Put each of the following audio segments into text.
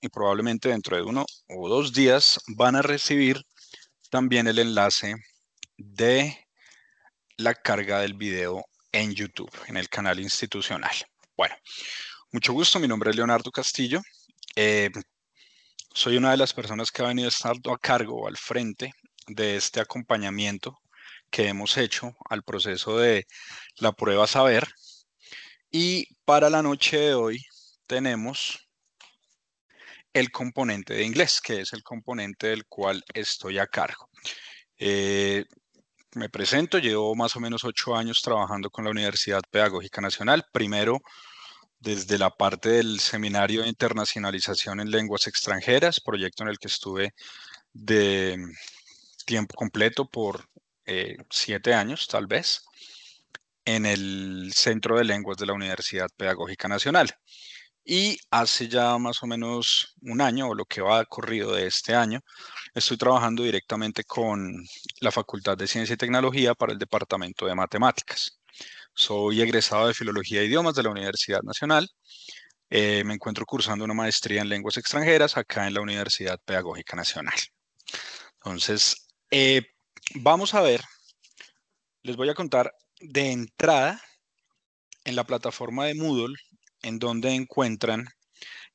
y probablemente dentro de uno o dos días van a recibir también el enlace de la carga del video en YouTube, en el canal institucional. Bueno, mucho gusto, mi nombre es Leonardo Castillo. Eh, soy una de las personas que ha venido estar a cargo o al frente de este acompañamiento que hemos hecho al proceso de la prueba saber. Y para la noche de hoy tenemos el componente de inglés, que es el componente del cual estoy a cargo. Eh, me presento, llevo más o menos ocho años trabajando con la Universidad Pedagógica Nacional, primero desde la parte del Seminario de Internacionalización en Lenguas Extranjeras, proyecto en el que estuve de tiempo completo por eh, siete años, tal vez, en el Centro de Lenguas de la Universidad Pedagógica Nacional. Y hace ya más o menos un año, o lo que va corrido de este año, estoy trabajando directamente con la Facultad de Ciencia y Tecnología para el Departamento de Matemáticas. Soy egresado de Filología e Idiomas de la Universidad Nacional. Eh, me encuentro cursando una maestría en lenguas extranjeras acá en la Universidad Pedagógica Nacional. Entonces, eh, vamos a ver, les voy a contar de entrada en la plataforma de Moodle en donde encuentran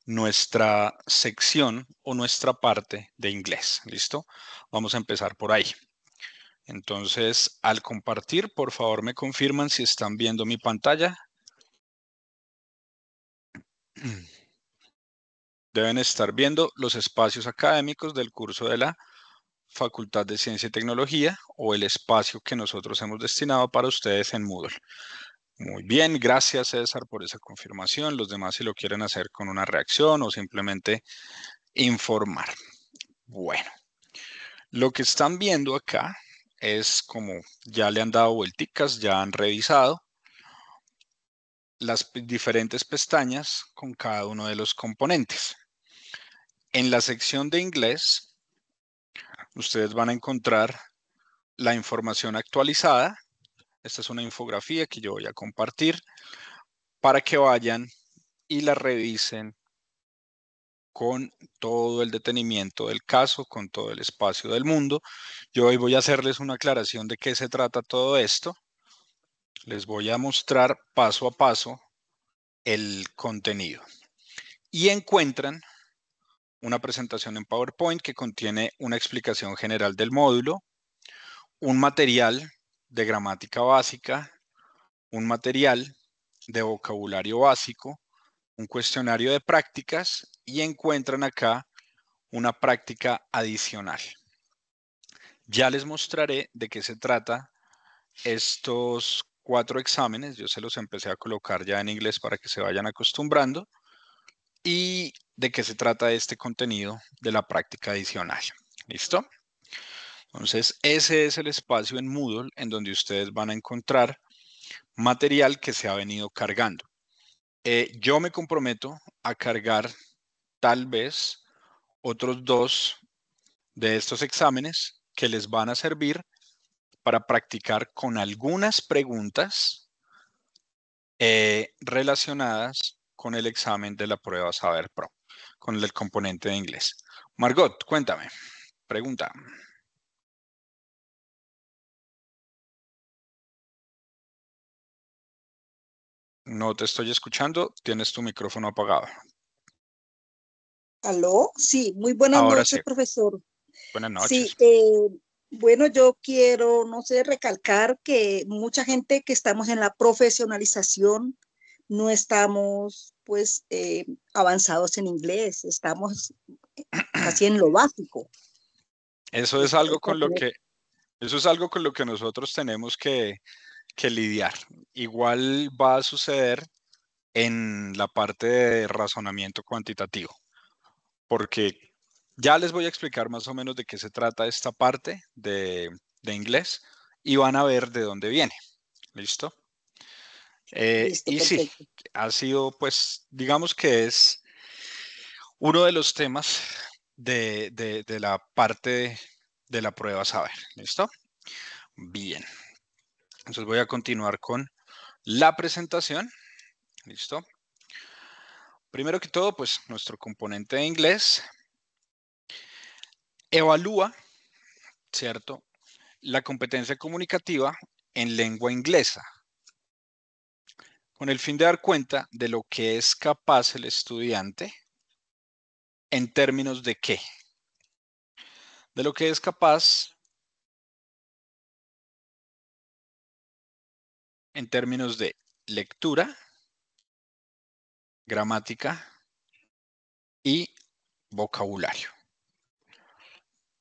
nuestra sección o nuestra parte de inglés. ¿Listo? Vamos a empezar por ahí. Entonces, al compartir, por favor me confirman si están viendo mi pantalla. Deben estar viendo los espacios académicos del curso de la Facultad de Ciencia y Tecnología o el espacio que nosotros hemos destinado para ustedes en Moodle. Muy bien, gracias César por esa confirmación. Los demás si lo quieren hacer con una reacción o simplemente informar. Bueno, lo que están viendo acá es como ya le han dado vuelticas, ya han revisado las diferentes pestañas con cada uno de los componentes. En la sección de inglés, ustedes van a encontrar la información actualizada esta es una infografía que yo voy a compartir para que vayan y la revisen con todo el detenimiento del caso, con todo el espacio del mundo. Yo hoy voy a hacerles una aclaración de qué se trata todo esto. Les voy a mostrar paso a paso el contenido. Y encuentran una presentación en PowerPoint que contiene una explicación general del módulo, un material de gramática básica, un material de vocabulario básico, un cuestionario de prácticas y encuentran acá una práctica adicional. Ya les mostraré de qué se trata estos cuatro exámenes. Yo se los empecé a colocar ya en inglés para que se vayan acostumbrando. Y de qué se trata este contenido de la práctica adicional. ¿Listo? Entonces, ese es el espacio en Moodle en donde ustedes van a encontrar material que se ha venido cargando. Eh, yo me comprometo a cargar tal vez otros dos de estos exámenes que les van a servir para practicar con algunas preguntas eh, relacionadas con el examen de la prueba Saber Pro, con el componente de inglés. Margot, cuéntame, pregunta. No te estoy escuchando, tienes tu micrófono apagado. Aló, sí, muy buenas noches, profesor. Buenas noches. Sí, eh, bueno, yo quiero, no sé, recalcar que mucha gente que estamos en la profesionalización no estamos, pues, eh, avanzados en inglés, estamos así en lo básico. Eso es algo con lo que, eso es algo con lo que nosotros tenemos que que lidiar. Igual va a suceder en la parte de razonamiento cuantitativo, porque ya les voy a explicar más o menos de qué se trata esta parte de, inglés y van a ver de dónde viene. ¿Listo? Eh, y sí, ha sido pues, digamos que es uno de los temas de, de la parte de la prueba saber. ¿Listo? Bien, entonces voy a continuar con la presentación. ¿Listo? Primero que todo, pues nuestro componente de inglés evalúa, ¿cierto? La competencia comunicativa en lengua inglesa con el fin de dar cuenta de lo que es capaz el estudiante en términos de qué. De lo que es capaz en términos de lectura, gramática y vocabulario.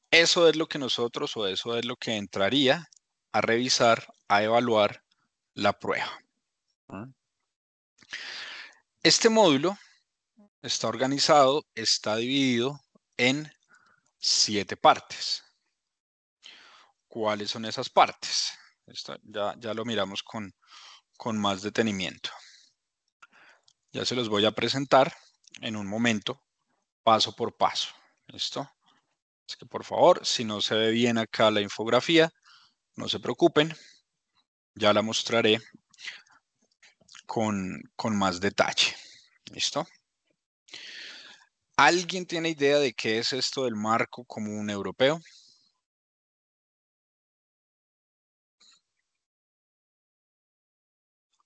Eso es lo que nosotros o eso es lo que entraría a revisar, a evaluar la prueba. Este módulo está organizado, está dividido en siete partes. ¿Cuáles son esas partes? ya lo miramos con, con más detenimiento. Ya se los voy a presentar en un momento, paso por paso. ¿Listo? Así que por favor, si no se ve bien acá la infografía, no se preocupen, ya la mostraré con, con más detalle. ¿Listo? ¿Alguien tiene idea de qué es esto del marco común europeo?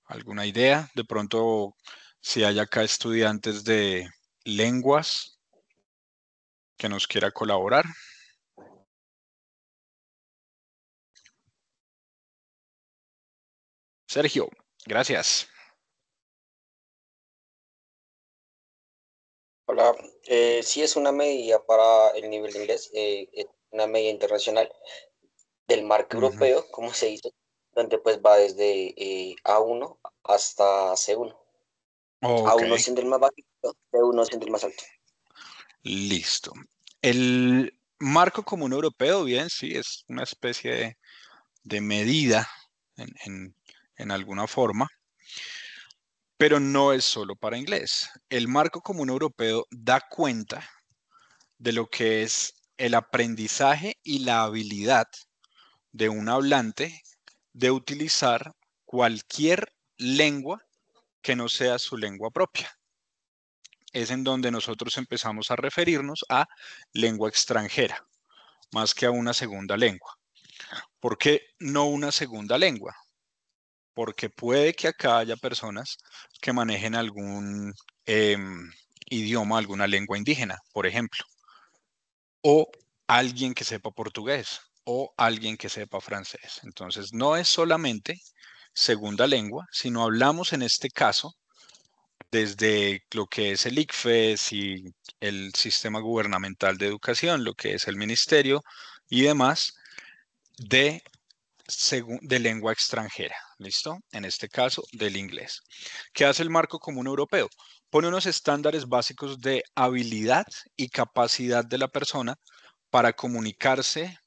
alguna idea. De pronto, si hay acá estudiantes de lenguas que nos quiera colaborar. Sergio, gracias. Hola, eh, sí es una medida para el nivel de inglés, eh, eh, una medida internacional del marco europeo, como se dice, donde pues va desde eh, A1 hasta C1. A1 siendo el más bajo, C1 siendo el más alto. Listo. El marco común europeo, bien, sí, es una especie de, medida en, en, en alguna forma, pero no es solo para inglés. El marco común europeo da cuenta de lo que es el aprendizaje y la habilidad de un hablante de utilizar cualquier lengua que no sea su lengua propia. Es en donde nosotros empezamos a referirnos a lengua extranjera, más que a una segunda lengua. ¿Por qué no una segunda lengua? Porque puede que acá haya personas que manejen algún em, idioma, alguna lengua indígena, por ejemplo, o alguien que sepa portugués, o alguien que sepa francés. Entonces, no es solamente segunda lengua, sino hablamos en este caso desde lo que es el ICFES y el sistema gubernamental de educación, lo que es el ministerio y demás, de, de lengua extranjera, ¿listo? En este caso, del inglés. ¿Qué hace el marco común europeo? Pone unos estándares básicos de habilidad y capacidad de la persona para comunicarse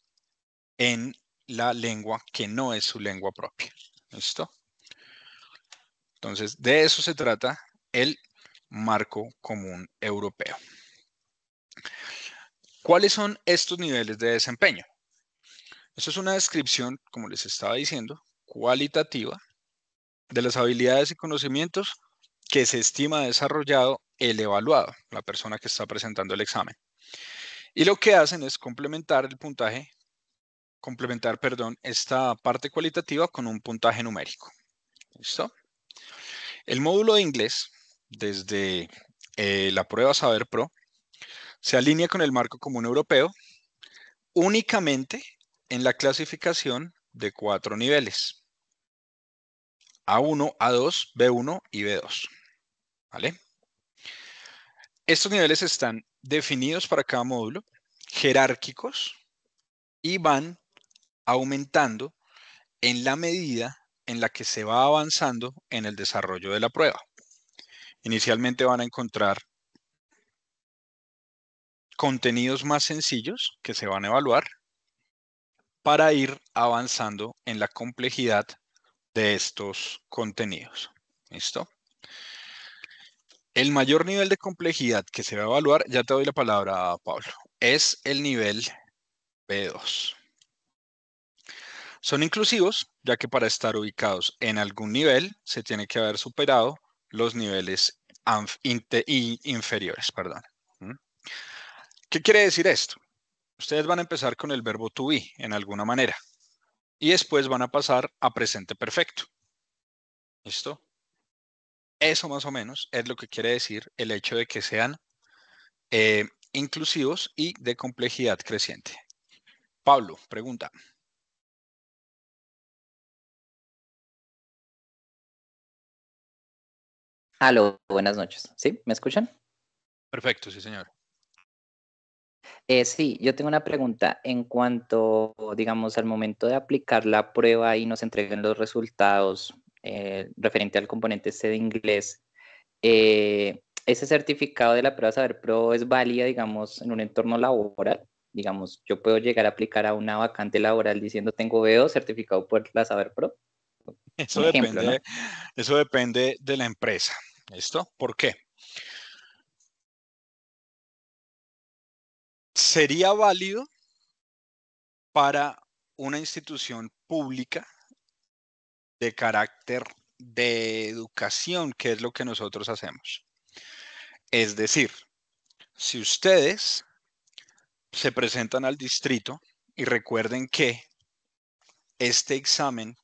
en la lengua que no es su lengua propia. ¿Listo? Entonces, de eso se trata el marco común europeo. ¿Cuáles son estos niveles de desempeño? Esto es una descripción, como les estaba diciendo, cualitativa de las habilidades y conocimientos que se estima desarrollado el evaluado, la persona que está presentando el examen. Y lo que hacen es complementar el puntaje complementar, perdón, esta parte cualitativa con un puntaje numérico. ¿Listo? El módulo de inglés, desde eh, la prueba Saber Pro, se alinea con el marco común europeo únicamente en la clasificación de cuatro niveles. A1, A2, B1 y B2. ¿Vale? Estos niveles están definidos para cada módulo, jerárquicos, y van aumentando en la medida en la que se va avanzando en el desarrollo de la prueba. Inicialmente van a encontrar contenidos más sencillos que se van a evaluar para ir avanzando en la complejidad de estos contenidos. ¿Listo? El mayor nivel de complejidad que se va a evaluar, ya te doy la palabra, Pablo, es el nivel B2. Son inclusivos, ya que para estar ubicados en algún nivel se tiene que haber superado los niveles inferiores. Perdón. ¿Qué quiere decir esto? Ustedes van a empezar con el verbo to be en alguna manera y después van a pasar a presente perfecto. ¿Listo? Eso más o menos es lo que quiere decir el hecho de que sean eh, inclusivos y de complejidad creciente. Pablo, pregunta. Aló, buenas noches. ¿Sí? ¿Me escuchan? Perfecto, sí, señor. Eh, sí, yo tengo una pregunta en cuanto, digamos, al momento de aplicar la prueba y nos entreguen los resultados eh, referente al componente C de inglés. Eh, ¿Ese certificado de la prueba Saber Pro es válido, digamos, en un entorno laboral? Digamos, yo puedo llegar a aplicar a una vacante laboral diciendo tengo veo certificado por la Saber Pro. Eso, depende, eso depende de la empresa. ¿Esto? ¿Por qué? Sería válido para una institución pública de carácter de educación, que es lo que nosotros hacemos. Es decir, si ustedes se presentan al distrito y recuerden que este examen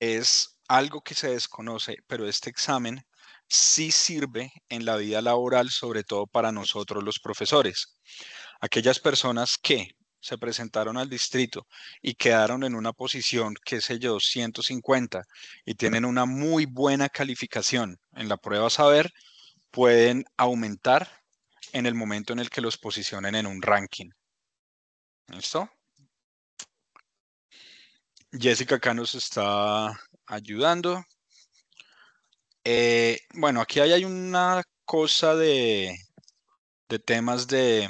es algo que se desconoce, pero este examen sí sirve en la vida laboral, sobre todo para nosotros los profesores. Aquellas personas que se presentaron al distrito y quedaron en una posición, qué sé yo, 250 y tienen una muy buena calificación en la prueba saber, pueden aumentar en el momento en el que los posicionen en un ranking. ¿Listo? Jessica acá nos está ayudando. Eh, bueno, aquí hay, una cosa de, temas de,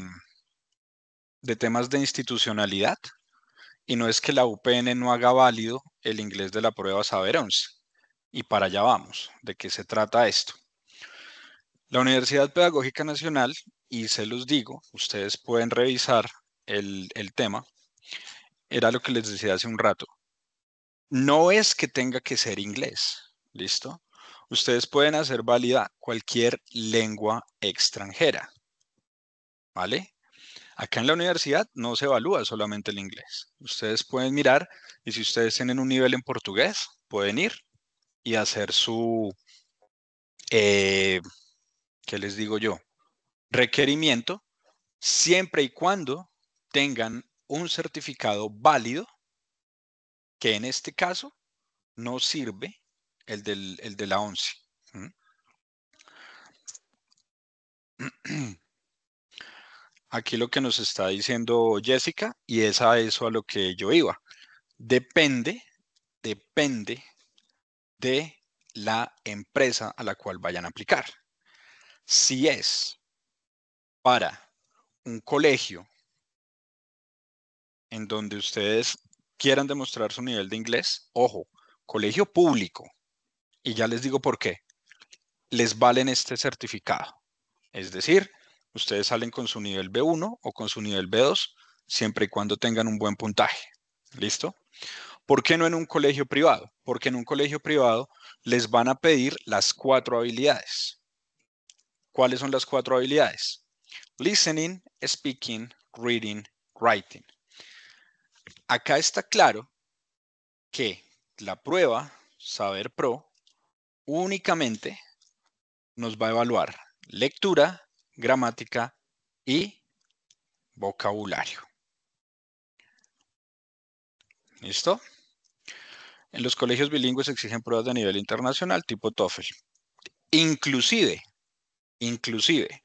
temas de institucionalidad y no es que la UPN no haga válido el inglés de la prueba Saber 11. Y para allá vamos, ¿de qué se trata esto? La Universidad Pedagógica Nacional, y se los digo, ustedes pueden revisar el, el tema, era lo que les decía hace un rato. No es que tenga que ser inglés, ¿listo? ustedes pueden hacer válida cualquier lengua extranjera. ¿Vale? Acá en la universidad no se evalúa solamente el inglés. Ustedes pueden mirar y si ustedes tienen un nivel en portugués, pueden ir y hacer su, eh, ¿qué les digo yo? Requerimiento siempre y cuando tengan un certificado válido que en este caso no sirve el, del, de la 11. Mm. Aquí lo que nos está diciendo Jessica, y es a eso a lo que yo iba. Depende, depende de la empresa a la cual vayan a aplicar. Si es para un colegio en donde ustedes quieran demostrar su nivel de inglés, ojo, colegio público, y ya les digo por qué, les valen este certificado. Es decir, ustedes salen con su nivel B1 o con su nivel B2, siempre y cuando tengan un buen puntaje. ¿Listo? ¿Por qué no en un colegio privado? Porque en un colegio privado les van a pedir las cuatro habilidades. ¿Cuáles son las cuatro habilidades? Listening, speaking, reading, writing. Acá está claro que la prueba Saber Pro únicamente nos va a evaluar lectura, gramática y vocabulario. ¿Listo? En los colegios bilingües exigen pruebas de nivel internacional tipo TOEFL. Inclusive, inclusive,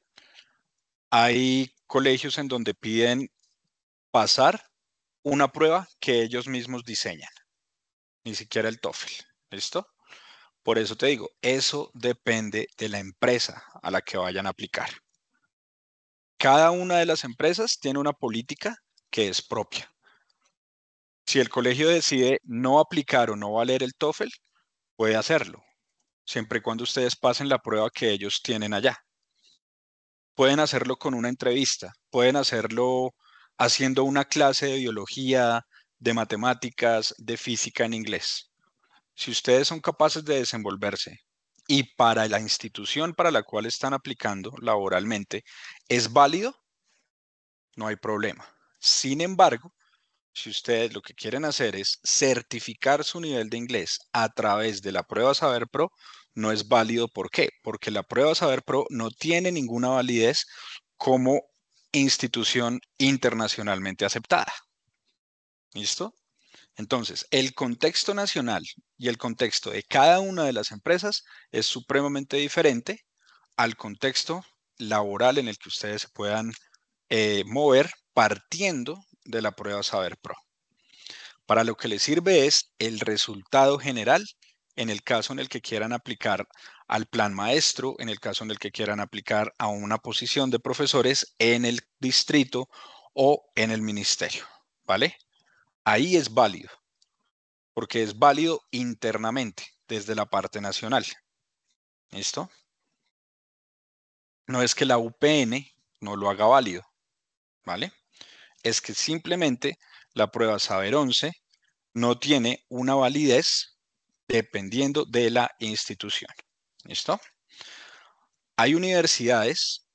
hay colegios en donde piden pasar una prueba que ellos mismos diseñan. Ni siquiera el TOEFL. ¿Listo? Por eso te digo, eso depende de la empresa a la que vayan a aplicar. Cada una de las empresas tiene una política que es propia. Si el colegio decide no aplicar o no valer el TOEFL, puede hacerlo, siempre y cuando ustedes pasen la prueba que ellos tienen allá. Pueden hacerlo con una entrevista, pueden hacerlo haciendo una clase de biología, de matemáticas, de física en inglés si ustedes son capaces de desenvolverse y para la institución para la cual están aplicando laboralmente es válido, no hay problema. Sin embargo, si ustedes lo que quieren hacer es certificar su nivel de inglés a través de la prueba Saber Pro, no es válido. ¿Por qué? Porque la prueba Saber Pro no tiene ninguna validez como institución internacionalmente aceptada. ¿Listo? Entonces, el contexto nacional y el contexto de cada una de las empresas es supremamente diferente al contexto laboral en el que ustedes se puedan eh, mover partiendo de la prueba Saber Pro. Para lo que les sirve es el resultado general en el caso en el que quieran aplicar al plan maestro, en el caso en el que quieran aplicar a una posición de profesores en el distrito o en el ministerio, ¿vale? ahí es válido, porque es válido internamente desde la parte nacional. ¿Listo? No es que la UPN no lo haga válido, ¿vale? Es que simplemente la prueba Saber 11 no tiene una validez dependiendo de la institución. ¿Listo? Hay universidades,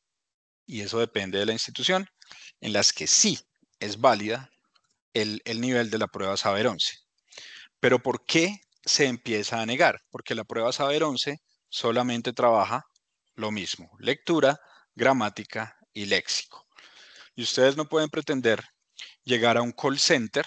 y eso depende de la institución, en las que sí es válida el, nivel de la prueba Saber 11. Pero ¿por qué se empieza a negar? Porque la prueba Saber 11 solamente trabaja lo mismo, lectura, gramática y léxico. Y ustedes no pueden pretender llegar a un call center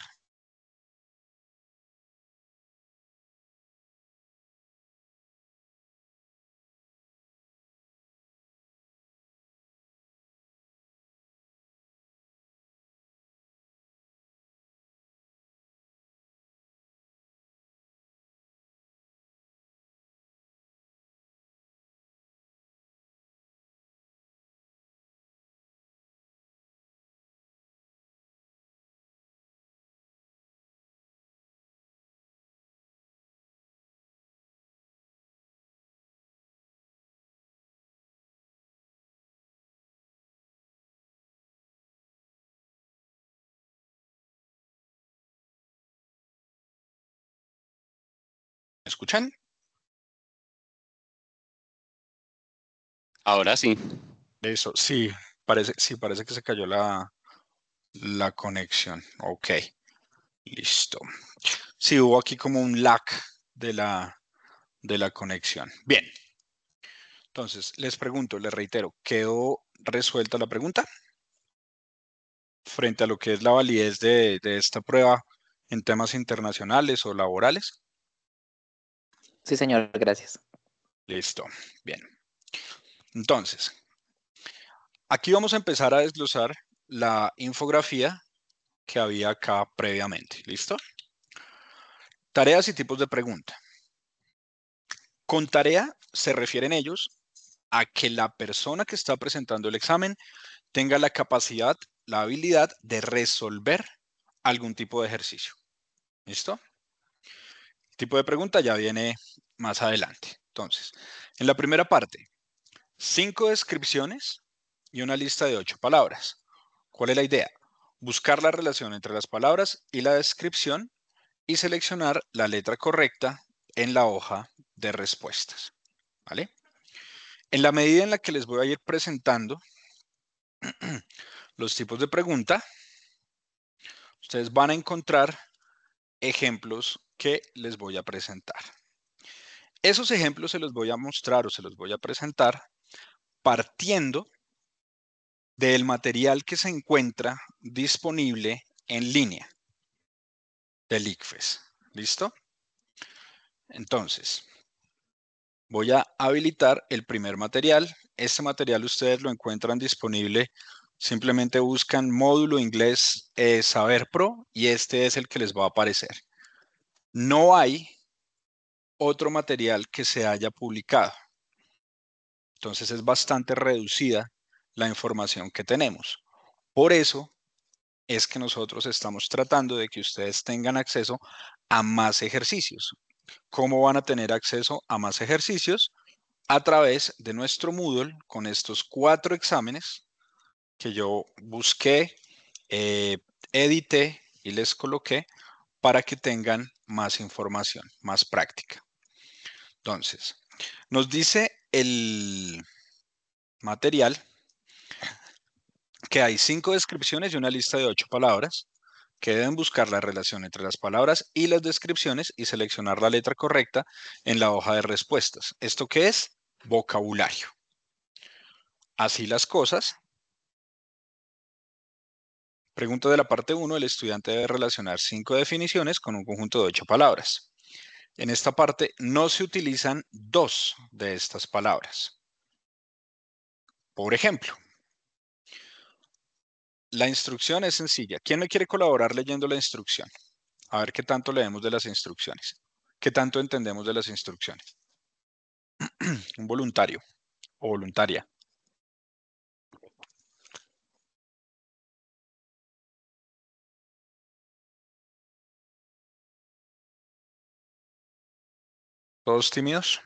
Ahora sí. Eso, sí, parece, sí, parece que se cayó la, la conexión. Ok, listo. Sí, hubo aquí como un lag de la, de la conexión. Bien. Entonces, les pregunto, les reitero, ¿quedó resuelta la pregunta? Frente a lo que es la validez de esta prueba en temas internacionales o laborales. Sí, señor, gracias. Listo, bien. Entonces, aquí vamos a empezar a desglosar la infografía que había acá previamente. ¿Listo? Tareas y tipos de pregunta. Con tarea se refieren ellos a que la persona que está presentando el examen tenga la capacidad, la habilidad de resolver algún tipo de ejercicio. ¿Listo? tipo de pregunta ya viene más adelante. Entonces, en la primera parte, cinco descripciones y una lista de ocho palabras. ¿Cuál es la idea? Buscar la relación entre las palabras y la descripción y seleccionar la letra correcta en la hoja de respuestas. ¿Vale? En la medida en la que les voy a ir presentando los tipos de pregunta, ustedes van a encontrar ejemplos que les voy a presentar. Esos ejemplos se los voy a mostrar o se los voy a presentar partiendo del material que se encuentra disponible en línea del ICFES. ¿Listo? Entonces, voy a habilitar el primer material. Este material ustedes lo encuentran disponible. Simplemente buscan módulo inglés eh, Saber Pro y este es el que les va a aparecer no hay otro material que se haya publicado. Entonces es bastante reducida la información que tenemos. Por eso es que nosotros estamos tratando de que ustedes tengan acceso a más ejercicios. ¿Cómo van a tener acceso a más ejercicios? A través de nuestro Moodle con estos cuatro exámenes que yo busqué, eh, edité y les coloqué para que tengan más información, más práctica. Entonces, nos dice el material que hay cinco descripciones y una lista de ocho palabras que deben buscar la relación entre las palabras y las descripciones y seleccionar la letra correcta en la hoja de respuestas. ¿Esto qué es? Vocabulario. Así las cosas, Pregunta de la parte 1, el estudiante debe relacionar cinco definiciones con un conjunto de ocho palabras. En esta parte no se utilizan dos de estas palabras. Por ejemplo, la instrucción es sencilla. ¿Quién me quiere colaborar leyendo la instrucción? A ver qué tanto leemos de las instrucciones. ¿Qué tanto entendemos de las instrucciones? un voluntario o voluntaria. Todos tímidos.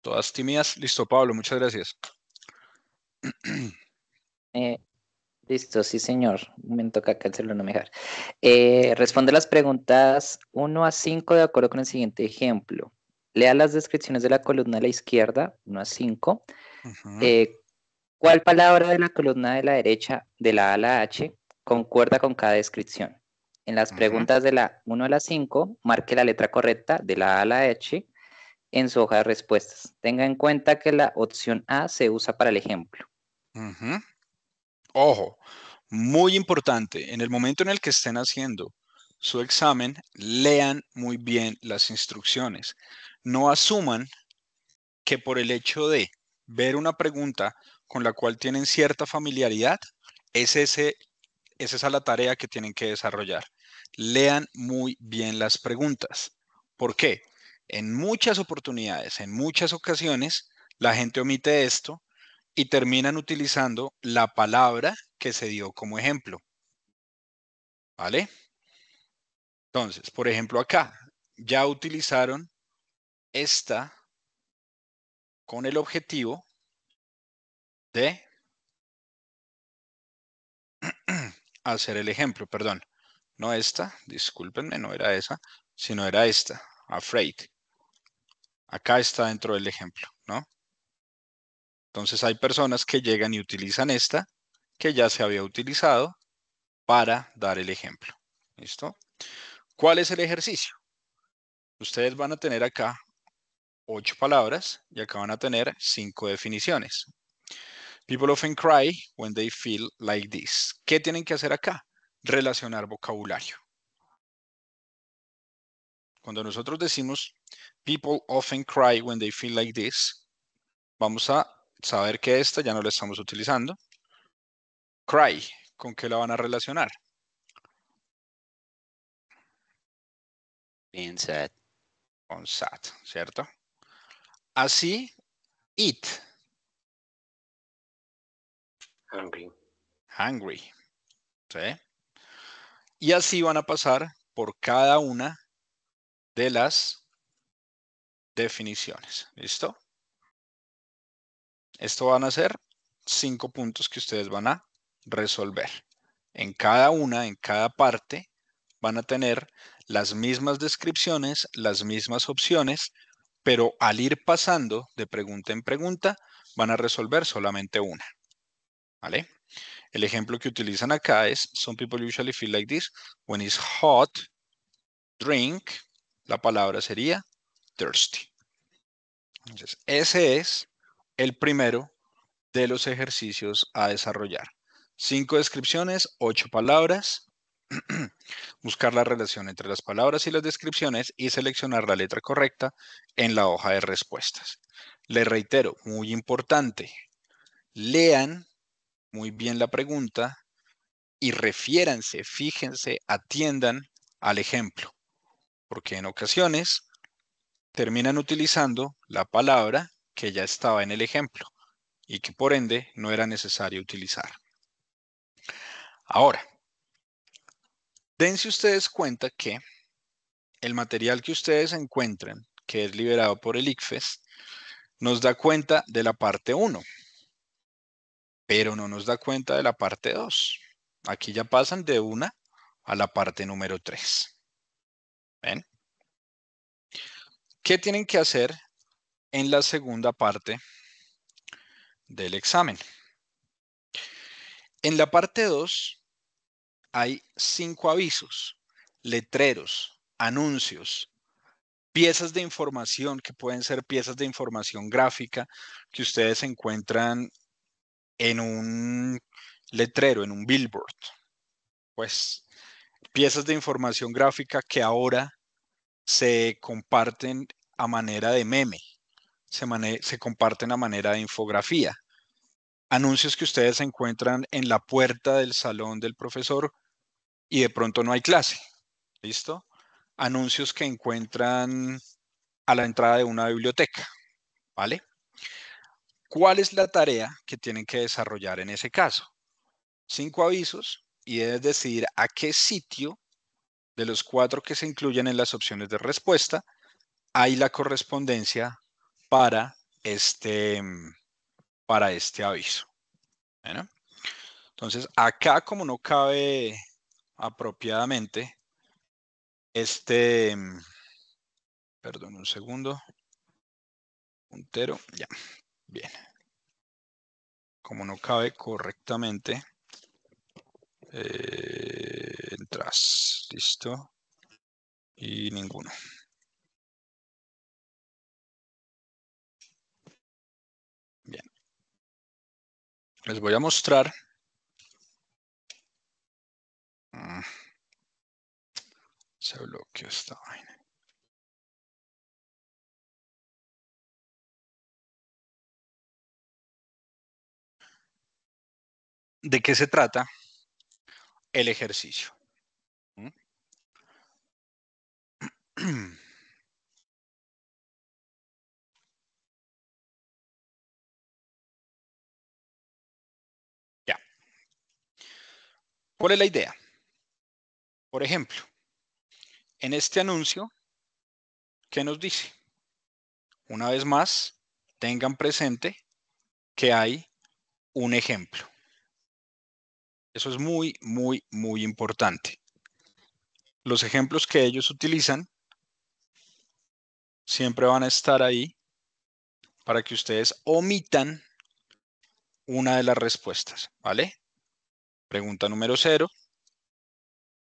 Todas tímidas. Listo, Pablo, muchas gracias. Eh, listo, sí, señor. Me toca acá, cancelar, no mejor. Eh, responde las preguntas 1 a 5 de acuerdo con el siguiente ejemplo. Lea las descripciones de la columna a la izquierda, 1 a 5. Eh, ¿Cuál palabra de la columna de la derecha de la A a la H concuerda con cada descripción? En las preguntas de la 1 a la 5, marque la letra correcta de la A a la H en su hoja de respuestas. Tenga en cuenta que la opción A se usa para el ejemplo. Ojo, muy importante, en el momento en el que estén haciendo su examen, lean muy bien las instrucciones. No asuman que por el hecho de ver una pregunta con la cual tienen cierta familiaridad, es, ese, es esa la tarea que tienen que desarrollar lean muy bien las preguntas. ¿Por qué? En muchas oportunidades, en muchas ocasiones, la gente omite esto y terminan utilizando la palabra que se dio como ejemplo. ¿Vale? Entonces, por ejemplo, acá ya utilizaron esta con el objetivo de hacer el ejemplo, perdón. No esta, discúlpenme, no era esa, sino era esta, afraid. Acá está dentro del ejemplo, ¿no? Entonces hay personas que llegan y utilizan esta, que ya se había utilizado, para dar el ejemplo. ¿Listo? ¿Cuál es el ejercicio? Ustedes van a tener acá ocho palabras y acá van a tener cinco definiciones. People often cry when they feel like this. ¿Qué tienen que hacer acá? relacionar vocabulario. Cuando nosotros decimos, people often cry when they feel like this, vamos a saber que esta ya no la estamos utilizando. Cry, ¿con qué la van a relacionar? Being sad. On sad, ¿cierto? Así, eat. Hungry. Hungry. ¿Sí? Y así van a pasar por cada una de las definiciones. ¿Listo? Esto van a ser cinco puntos que ustedes van a resolver. En cada una, en cada parte, van a tener las mismas descripciones, las mismas opciones, pero al ir pasando de pregunta en pregunta, van a resolver solamente una. ¿Vale? El ejemplo que utilizan acá es, some people usually feel like this, when it's hot, drink, la palabra sería thirsty. Entonces, ese es el primero de los ejercicios a desarrollar. Cinco descripciones, ocho palabras, buscar la relación entre las palabras y las descripciones y seleccionar la letra correcta en la hoja de respuestas. le reitero, muy importante, lean muy bien la pregunta y refiéranse, fíjense, atiendan al ejemplo, porque en ocasiones terminan utilizando la palabra que ya estaba en el ejemplo y que por ende no era necesario utilizar. Ahora, dense ustedes cuenta que el material que ustedes encuentran, que es liberado por el ICFES, nos da cuenta de la parte 1, pero no nos da cuenta de la parte 2. Aquí ya pasan de una a la parte número 3. ¿Ven? ¿Qué tienen que hacer en la segunda parte del examen? En la parte 2 hay cinco avisos, letreros, anuncios, piezas de información que pueden ser piezas de información gráfica que ustedes encuentran en un letrero, en un billboard. Pues piezas de información gráfica que ahora se comparten a manera de meme, se, comparten a manera de infografía. Anuncios que ustedes encuentran en la puerta del salón del profesor y de pronto no hay clase. ¿Listo? Anuncios que encuentran a la entrada de una biblioteca. ¿Vale? cuál es la tarea que tienen que desarrollar en ese caso. Cinco avisos y es decidir a qué sitio de los cuatro que se incluyen en las opciones de respuesta hay la correspondencia para este, mm, para este aviso. entonces, acá como no cabe apropiadamente, este, mm, perdón un segundo, puntero, ya. Bien. Como no cabe correctamente, eh, entras. Listo. Y ninguno. Bien. Les voy a mostrar. Mm, Se bloqueó esta vaina. ¿De qué se trata el ejercicio? Ya. ¿Cuál es la idea? Por ejemplo, en este anuncio, ¿qué nos dice? Una vez más, tengan presente que hay un ejemplo. Eso es muy, muy, muy importante. Los ejemplos que ellos utilizan siempre van a estar ahí para que ustedes omitan una de las respuestas, ¿vale? Pregunta número cero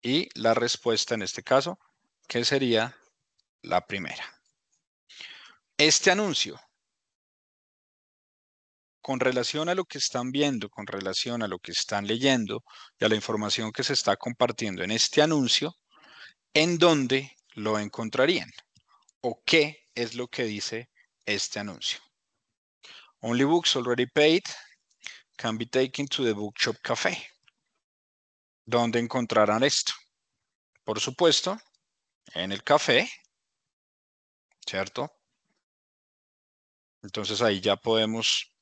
y la respuesta en este caso, que sería la primera. Este anuncio con relación a lo que están viendo, con relación a lo que están leyendo y a la información que se está compartiendo en este anuncio, en dónde lo encontrarían o qué es lo que dice este anuncio. Only books already paid can be taken to the Bookshop Café. ¿Dónde encontrarán esto? Por supuesto, en el café, ¿cierto? Entonces ahí ya podemos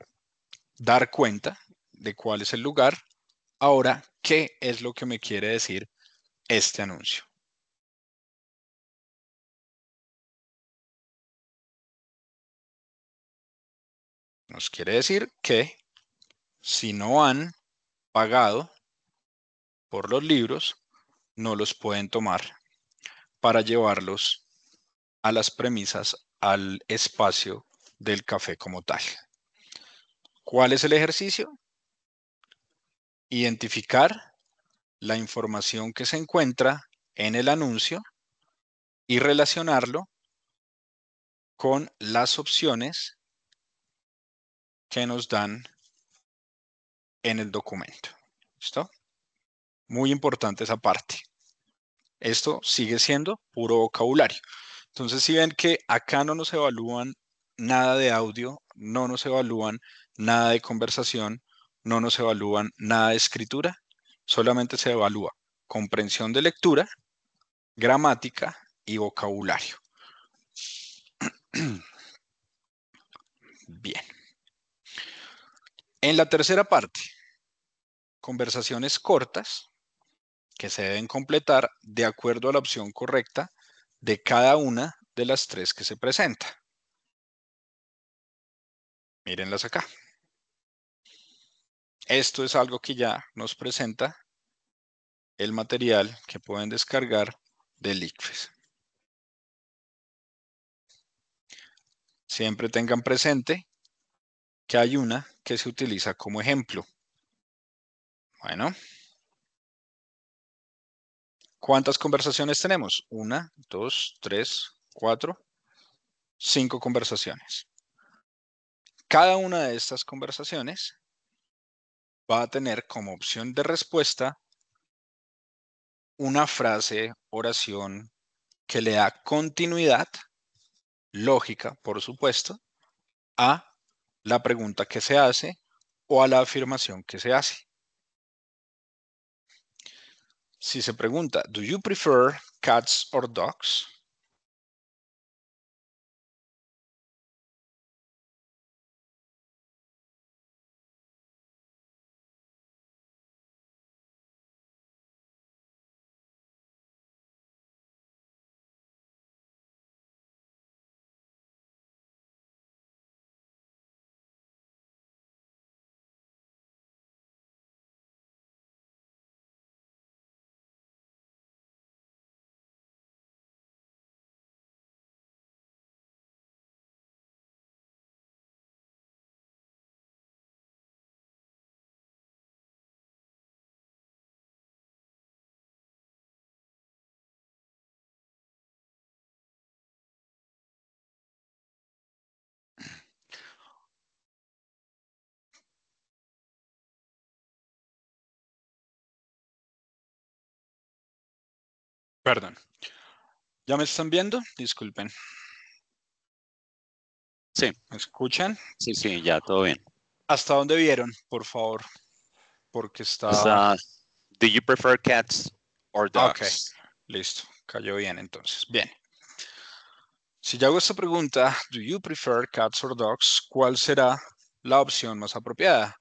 dar cuenta de cuál es el lugar. Ahora, ¿qué es lo que me quiere decir este anuncio? Nos quiere decir que si no han pagado por los libros, no los pueden tomar para llevarlos a las premisas, al espacio del café como tal. ¿Cuál es el ejercicio? Identificar la información que se encuentra en el anuncio y relacionarlo con las opciones que nos dan en el documento. ¿Listo? Muy importante esa parte. Esto sigue siendo puro vocabulario. Entonces, si ven que acá no nos evalúan nada de audio, no nos evalúan nada de conversación, no nos evalúan nada de escritura, solamente se evalúa comprensión de lectura, gramática y vocabulario. Bien. En la tercera parte, conversaciones cortas que se deben completar de acuerdo a la opción correcta de cada una de las tres que se presenta. Mírenlas acá. Esto es algo que ya nos presenta el material que pueden descargar de ICFES. Siempre tengan presente que hay una que se utiliza como ejemplo. Bueno. ¿Cuántas conversaciones tenemos? Una, dos, tres, cuatro, cinco conversaciones. Cada una de estas conversaciones va a tener como opción de respuesta una frase, oración que le da continuidad, lógica, por supuesto, a la pregunta que se hace o a la afirmación que se hace. Si se pregunta, ¿do you prefer cats or dogs? Perdón. ¿Ya me están viendo? Disculpen. Sí, ¿me escuchan? Sí, sí, ya, todo bien. ¿Hasta dónde vieron, por favor? Porque está... do you prefer cats or ah, dogs? Ok, listo. Cayó bien, entonces. Bien. Si yo hago esta pregunta, do you prefer cats or dogs? ¿Cuál será la opción más apropiada?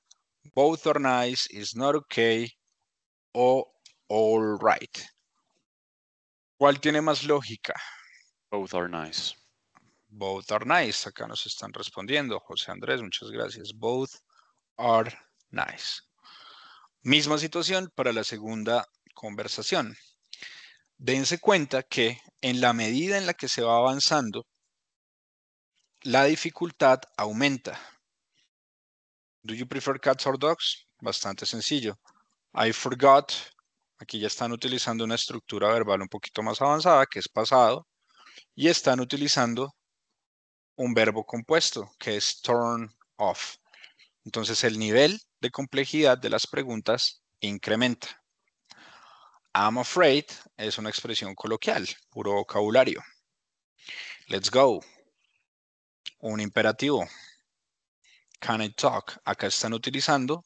Both are nice, is not okay, o all right. ¿Cuál tiene más lógica? Both are nice. Both are nice. Acá nos están respondiendo. José Andrés, muchas gracias. Both are nice. Misma situación para la segunda conversación. Dense cuenta que en la medida en la que se va avanzando, la dificultad aumenta. Do you prefer cats or dogs? Bastante sencillo. I forgot Aquí ya están utilizando una estructura verbal un poquito más avanzada, que es pasado, y están utilizando un verbo compuesto, que es turn off. Entonces el nivel de complejidad de las preguntas incrementa. I'm afraid es una expresión coloquial, puro vocabulario. Let's go. Un imperativo. Can I talk? Acá están utilizando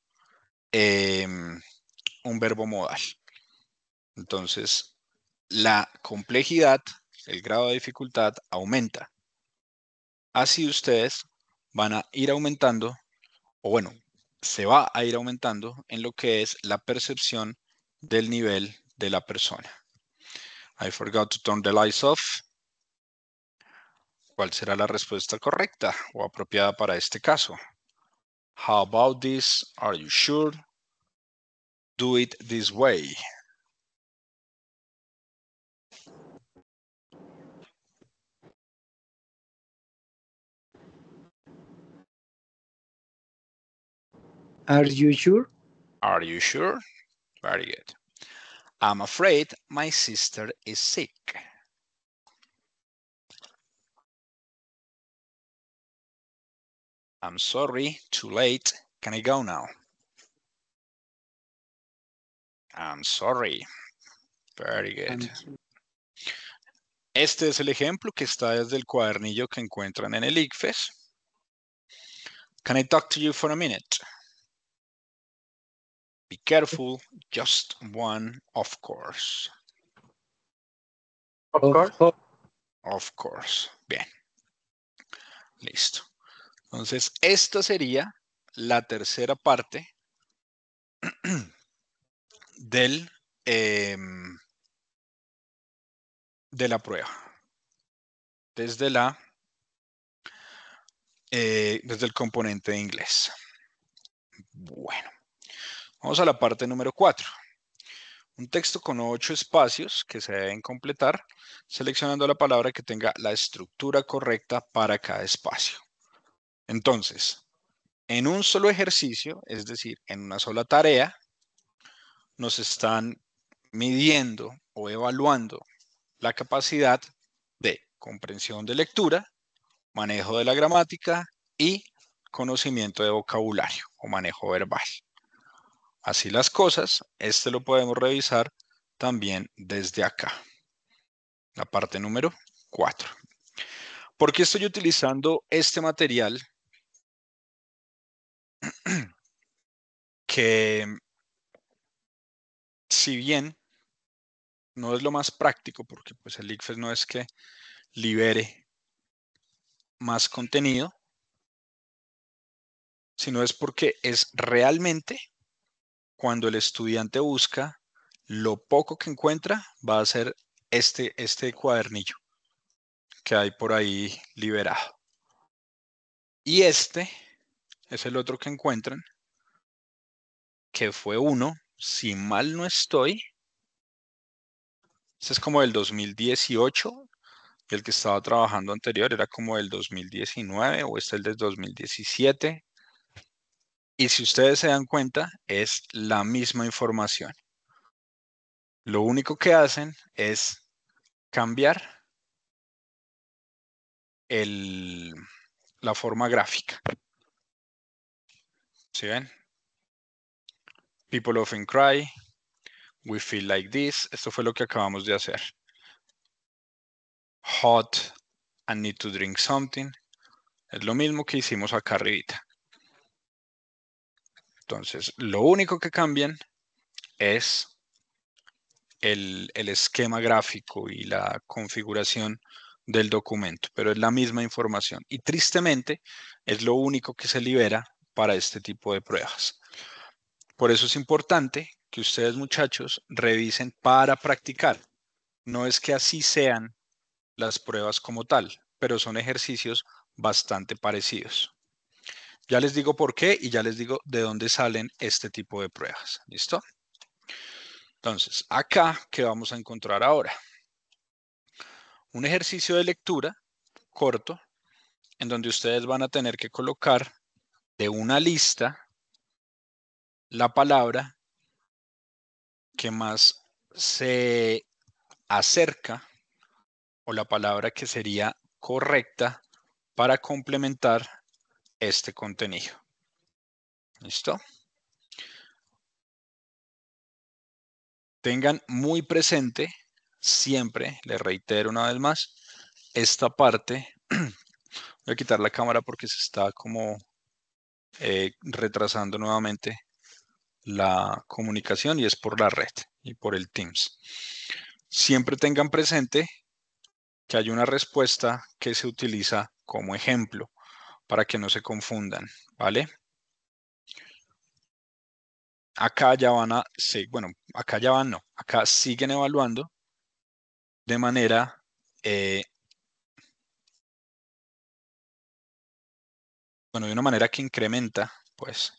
em, un verbo modal. Entonces, la complejidad, el grado de dificultad aumenta. Así ustedes van a ir aumentando, o bueno, se va a ir aumentando en lo que es la percepción del nivel de la persona. I forgot to turn the lights off. ¿Cuál será la respuesta correcta o apropiada para este caso? How about this? Are you sure? Do it this way. Are you sure? Are you sure? Very good. I'm afraid my sister is sick. I'm sorry, too late. Can I go now? I'm sorry. Very good. Este es el ejemplo que está desde el cuadernillo que encuentran en el ICFES. Can I talk to you for a minute? Be careful, just one, of course. Of course. Of course. Bien. Listo. Entonces, esta sería la tercera parte del, em, de la prueba. Desde la eh, desde el componente de inglés. Bueno. Vamos a la parte número 4. Un texto con ocho espacios que se deben completar, seleccionando la palabra que tenga la estructura correcta para cada espacio. Entonces, en un solo ejercicio, es decir, en una sola tarea, nos están midiendo o evaluando la capacidad de comprensión de lectura, manejo de la gramática y conocimiento de vocabulario o manejo verbal así las cosas, este lo podemos revisar también desde acá. La parte número 4. ¿Por qué estoy utilizando este material? que si bien no es lo más práctico, porque pues el ICFES no es que libere más contenido, sino es porque es realmente cuando el estudiante busca, lo poco que encuentra va a ser este, este cuadernillo que hay por ahí liberado. Y este es el otro que encuentran, que fue uno, si mal no estoy, este es como del 2018, el que estaba trabajando anterior era como del 2019 o este es el del 2017. Y si ustedes se dan cuenta, es la misma información. Lo único que hacen es cambiar la forma gráfica. ¿Sí ven? People often cry. We feel like this. Esto fue lo que acabamos de hacer. Hot. I need to drink something. Es lo mismo que hicimos acá arribita. Entonces, lo único que cambian es el, el, esquema gráfico y la configuración del documento, pero es la misma información. Y tristemente es lo único que se libera para este tipo de pruebas. Por eso es importante que ustedes muchachos revisen para practicar. No es que así sean las pruebas como tal, pero son ejercicios bastante parecidos. Ya les digo por qué y ya les digo de dónde salen este tipo de pruebas. ¿Listo? Entonces, acá, ¿qué vamos a encontrar ahora? Un ejercicio de lectura corto en donde ustedes van a tener que colocar de una lista la palabra que más se acerca o la palabra que sería correcta para complementar este contenido. ¿Listo? Tengan muy presente, siempre, le reitero una vez más, esta parte. Voy a quitar la cámara porque se está como eh, retrasando nuevamente la comunicación y es por la red y por el Teams. Siempre tengan presente que hay una respuesta que se utiliza como ejemplo para que no se confundan, ¿vale? Acá ya van a, sí, bueno, acá ya van, no, acá siguen evaluando de manera eh, bueno, de una manera que incrementa, pues,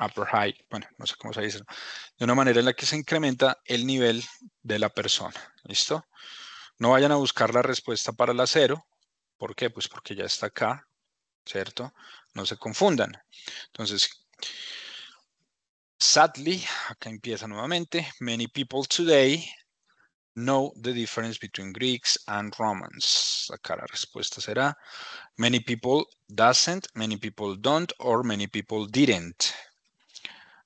upper high, bueno, no sé cómo se dice, de una manera en la que se incrementa el nivel de la persona, ¿listo? No vayan a buscar la respuesta para la cero, ¿por qué? Pues porque ya está acá, ¿cierto? No se confundan. Entonces, sadly, acá empieza nuevamente, many people today know the difference between Greeks and Romans. Acá la respuesta será, many people doesn't, many people don't, or many people didn't.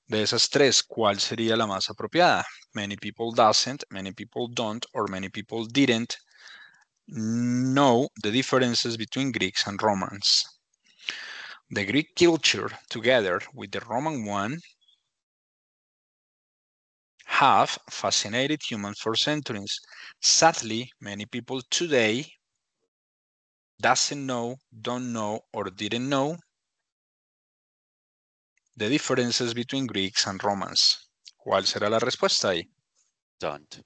De esas tres, ¿cuál sería la más apropiada? Many people doesn't, many people don't, or many people didn't know the differences between Greeks and Romans. The Greek culture together with the Roman one have fascinated humans for centuries. Sadly, many people today doesn't know, don't know, or didn't know the differences between Greeks and Romans. ¿Cuál será la respuesta ahí? Don't.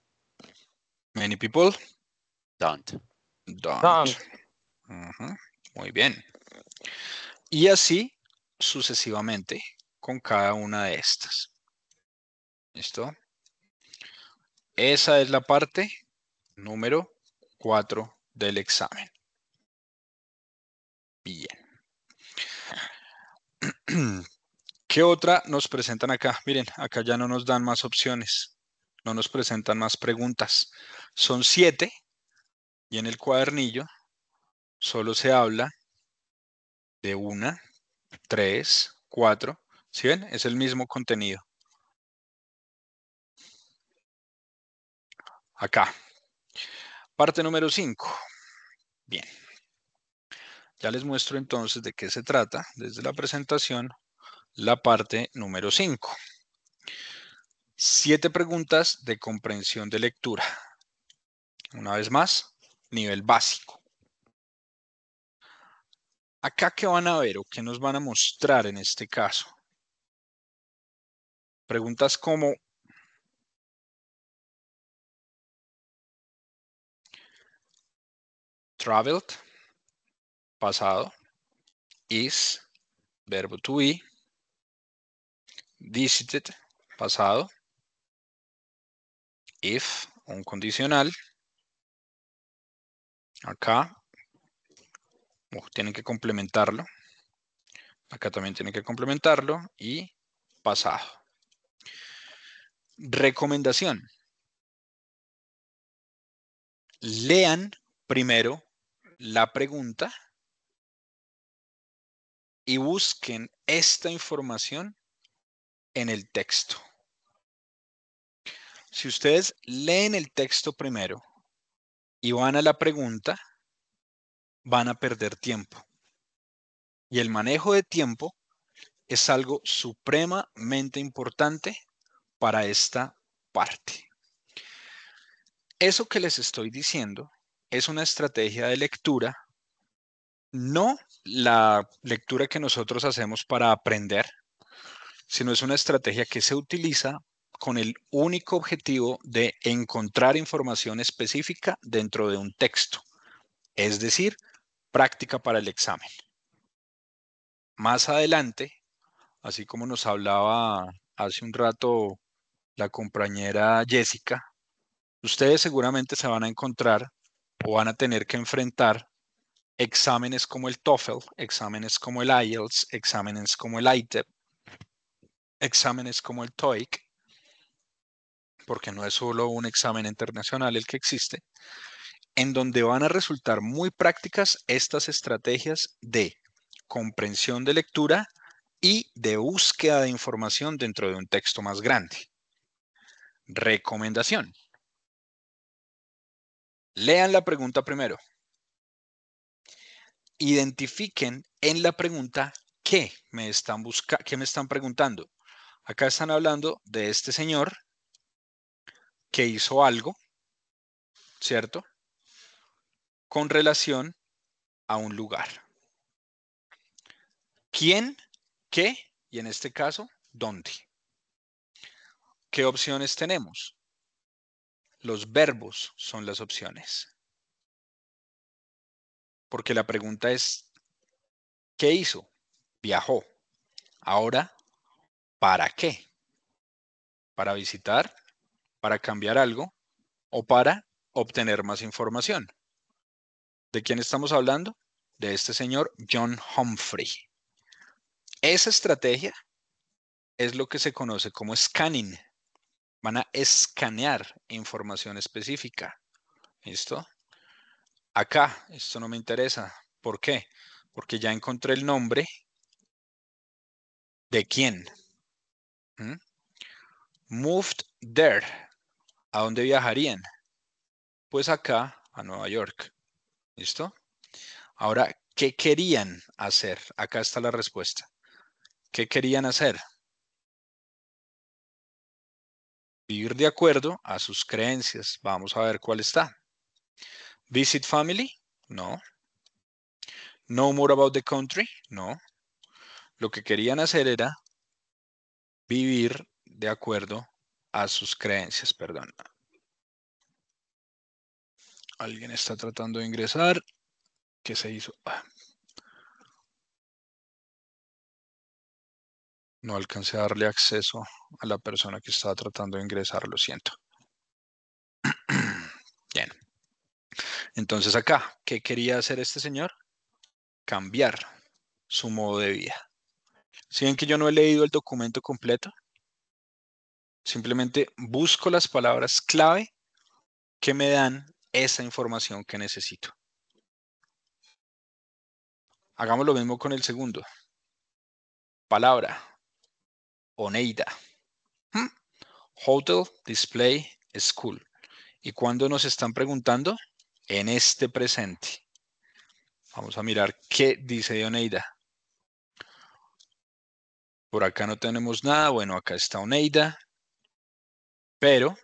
Many people? Don't. Don't. don't. Uh -huh. Muy bien. Y así sucesivamente con cada una de estas. ¿Listo? Esa es la parte número 4 del examen. Bien. ¿Qué otra nos presentan acá? Miren, acá ya no nos dan más opciones, no nos presentan más preguntas. Son siete y en el cuadernillo solo se habla de una, tres, cuatro. ¿Sí ven? Es el mismo contenido. Acá. Parte número cinco. Bien. Ya les muestro entonces de qué se trata desde la presentación la parte número cinco. Siete preguntas de comprensión de lectura. Una vez más, nivel básico. Acá, ¿qué van a ver o qué nos van a mostrar en este caso? Preguntas como, traveled, pasado, is, verbo to be, visited, pasado, if, un condicional, acá, tienen que complementarlo. Acá también tienen que complementarlo y pasado. Recomendación. Lean primero la pregunta y busquen esta información en el texto. Si ustedes leen el texto primero y van a la pregunta, van a perder tiempo. Y el manejo de tiempo es algo supremamente importante para esta parte. Eso que les estoy diciendo es una estrategia de lectura, no la lectura que nosotros hacemos para aprender, sino es una estrategia que se utiliza con el único objetivo de encontrar información específica dentro de un texto. Es decir, práctica para el examen. Más adelante, así como nos hablaba hace un rato la compañera Jessica, ustedes seguramente se van a encontrar o van a tener que enfrentar exámenes como el TOEFL, exámenes como el IELTS, exámenes como el ITEP, exámenes como el TOEIC, porque no es solo un examen internacional el que existe, en donde van a resultar muy prácticas estas estrategias de comprensión de lectura y de búsqueda de información dentro de un texto más grande. Recomendación. Lean la pregunta primero. Identifiquen en la pregunta qué me están, qué me están preguntando. Acá están hablando de este señor que hizo algo, ¿cierto? con relación a un lugar. ¿Quién? ¿Qué? Y en este caso, ¿dónde? ¿Qué opciones tenemos? Los verbos son las opciones. Porque la pregunta es, ¿qué hizo? Viajó. Ahora, ¿para qué? ¿Para visitar? ¿Para cambiar algo? ¿O para obtener más información? ¿De quién estamos hablando? De este señor John Humphrey. Esa estrategia es lo que se conoce como scanning. Van a escanear información específica. ¿Listo? Acá, esto no me interesa. ¿Por qué? Porque ya encontré el nombre de quién. ¿Mm? Moved there. ¿A dónde viajarían? Pues acá, a Nueva York. ¿Listo? Ahora, ¿qué querían hacer? Acá está la respuesta. ¿Qué querían hacer? Vivir de acuerdo a sus creencias. Vamos a ver cuál está. Visit family? No. No more about the country? No. Lo que querían hacer era vivir de acuerdo a sus creencias, perdón, Alguien está tratando de ingresar. ¿Qué se hizo? Ah. No alcancé a darle acceso a la persona que estaba tratando de ingresar, lo siento. Bien. Entonces acá, ¿qué quería hacer este señor? Cambiar su modo de vida. Si que yo no he leído el documento completo, simplemente busco las palabras clave que me dan esa información que necesito. Hagamos lo mismo con el segundo. Palabra. Oneida. Hmm. Hotel, display, school. ¿Y cuando nos están preguntando? En este presente. Vamos a mirar qué dice Oneida. Por acá no tenemos nada. Bueno, acá está Oneida. Pero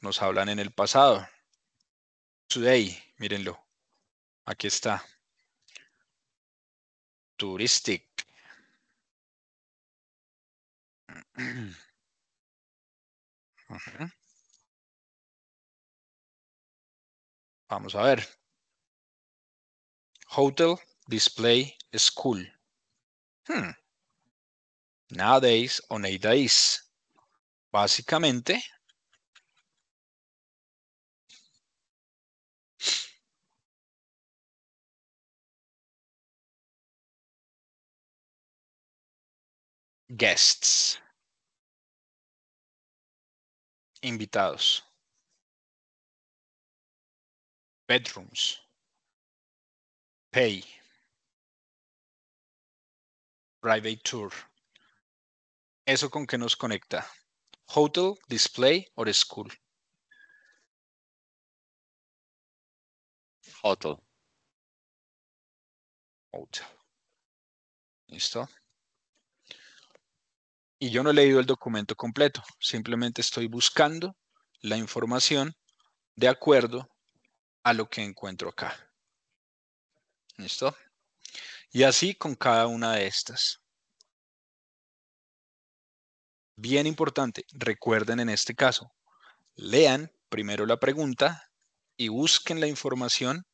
nos hablan en el pasado. Today, mírenlo. Aquí está. Touristic. Vamos a ver. Hotel Display School. Hmm. Nowadays on a days. Básicamente, Guests. Invitados. Bedrooms. Pay. Private tour. ¿Eso con que nos conecta? Hotel, display o school. Hotel. Hotel. ¿Listo? y yo no he leído el documento completo, simplemente estoy buscando la información de acuerdo a lo que encuentro acá. ¿Listo? Y así con cada una de estas. Bien importante, recuerden en este caso, lean primero la pregunta y busquen la información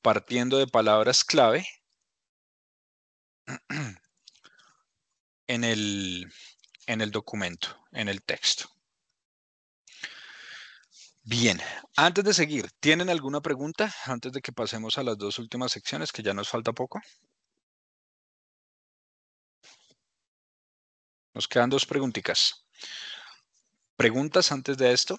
partiendo de palabras clave en el, en el documento, en el texto. Bien, antes de seguir, ¿tienen alguna pregunta antes de que pasemos a las dos últimas secciones, que ya nos falta poco? Nos quedan dos preguntitas. ¿Preguntas antes de esto?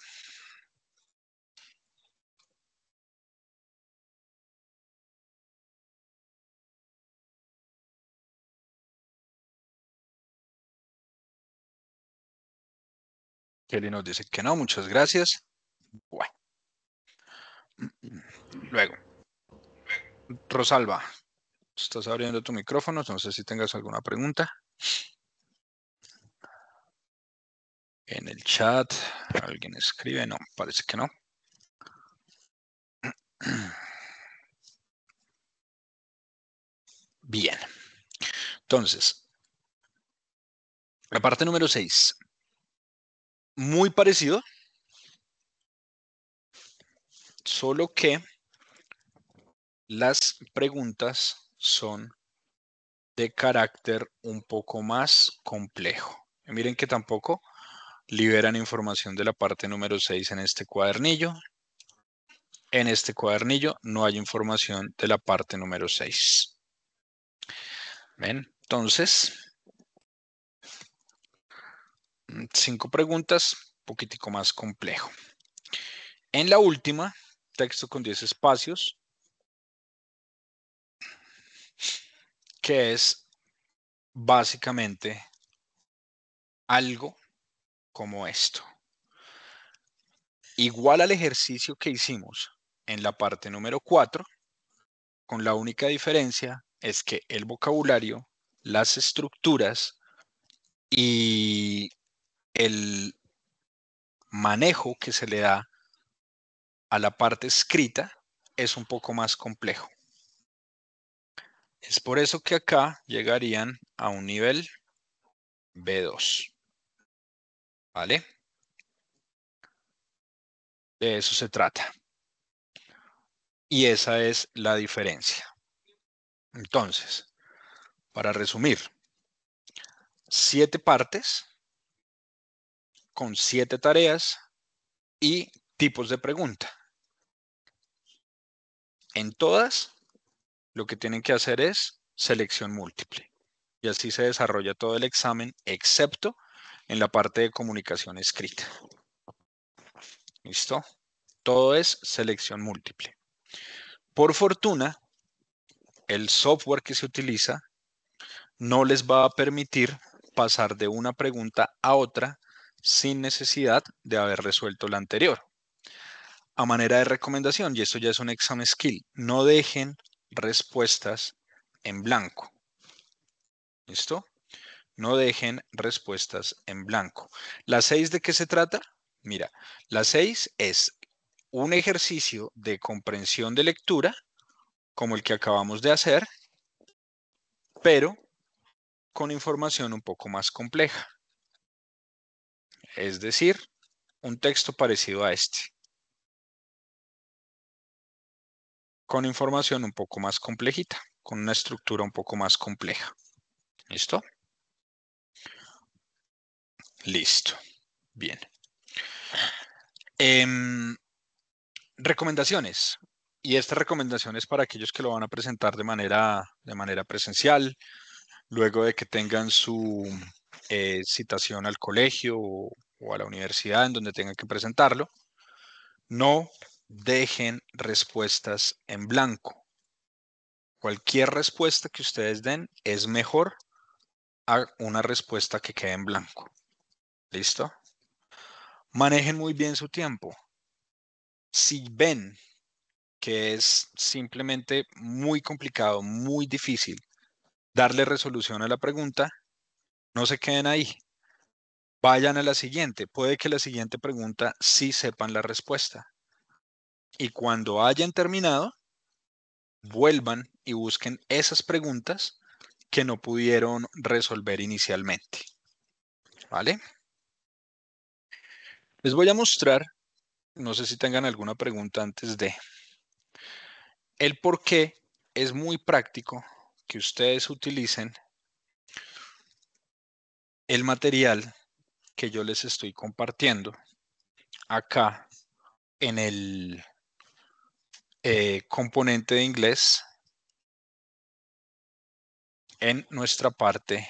Kelly nos dice que no, muchas gracias. Bueno. Luego. Rosalba, estás abriendo tu micrófono, no sé si tengas alguna pregunta. En el chat, ¿alguien escribe? No, parece que no. Bien. Entonces, la parte número 6 muy parecido, solo que las preguntas son de carácter un poco más complejo. miren que tampoco liberan información de la parte número 6 en este cuadernillo. En este cuadernillo no hay información de la parte número 6. ¿Ven? Entonces, Mm, cinco preguntas, un poquitico más complejo. En la última, texto con diez espacios, que es básicamente algo como esto. Igual al ejercicio que hicimos en la parte número cuatro, con la única diferencia es que el vocabulario, las estructuras y el manejo que se le da a la parte escrita es un poco más complejo. Es por eso que acá llegarían a un nivel B2. ¿Vale? De eso se trata. Y esa es la diferencia. Entonces, para resumir, siete partes con siete tareas y tipos de pregunta. En todas, lo que tienen que hacer es selección múltiple. Y así se desarrolla todo el examen, excepto en la parte de comunicación escrita. ¿Listo? Todo es selección múltiple. Por fortuna, el software que se utiliza no les va a permitir pasar de una pregunta a otra sin necesidad de haber resuelto la anterior. A manera de recomendación, y esto ya es un examen skill, no dejen respuestas en blanco. ¿Listo? No dejen respuestas en blanco. ¿La 6 de qué se trata? Mira, la 6 es un ejercicio de comprensión de lectura, como el que acabamos de hacer, pero con información un poco más compleja es decir, un texto parecido a este, con información un poco más complejita, con una estructura un poco más compleja. ¿Listo? Listo. Bien. Em, recomendaciones. Y estas recomendaciones para aquellos que lo van a presentar de manera, de manera presencial, luego de que tengan su, eh, citación al colegio o, a la universidad en donde tengan que presentarlo. No dejen respuestas en blanco. Cualquier respuesta que ustedes den es mejor a una respuesta que quede en blanco. ¿Listo? Manejen muy bien su tiempo. Si ven que es simplemente muy complicado, muy difícil darle resolución a la pregunta, no se queden ahí. Vayan a la siguiente. Puede que la siguiente pregunta sí sepan la respuesta. Y cuando hayan terminado, vuelvan y busquen esas preguntas que no pudieron resolver inicialmente. ¿Vale? Les voy a mostrar, no sé si tengan alguna pregunta antes de, el por qué es muy práctico que ustedes utilicen el material que yo les estoy compartiendo acá en el eh, componente de inglés en nuestra parte,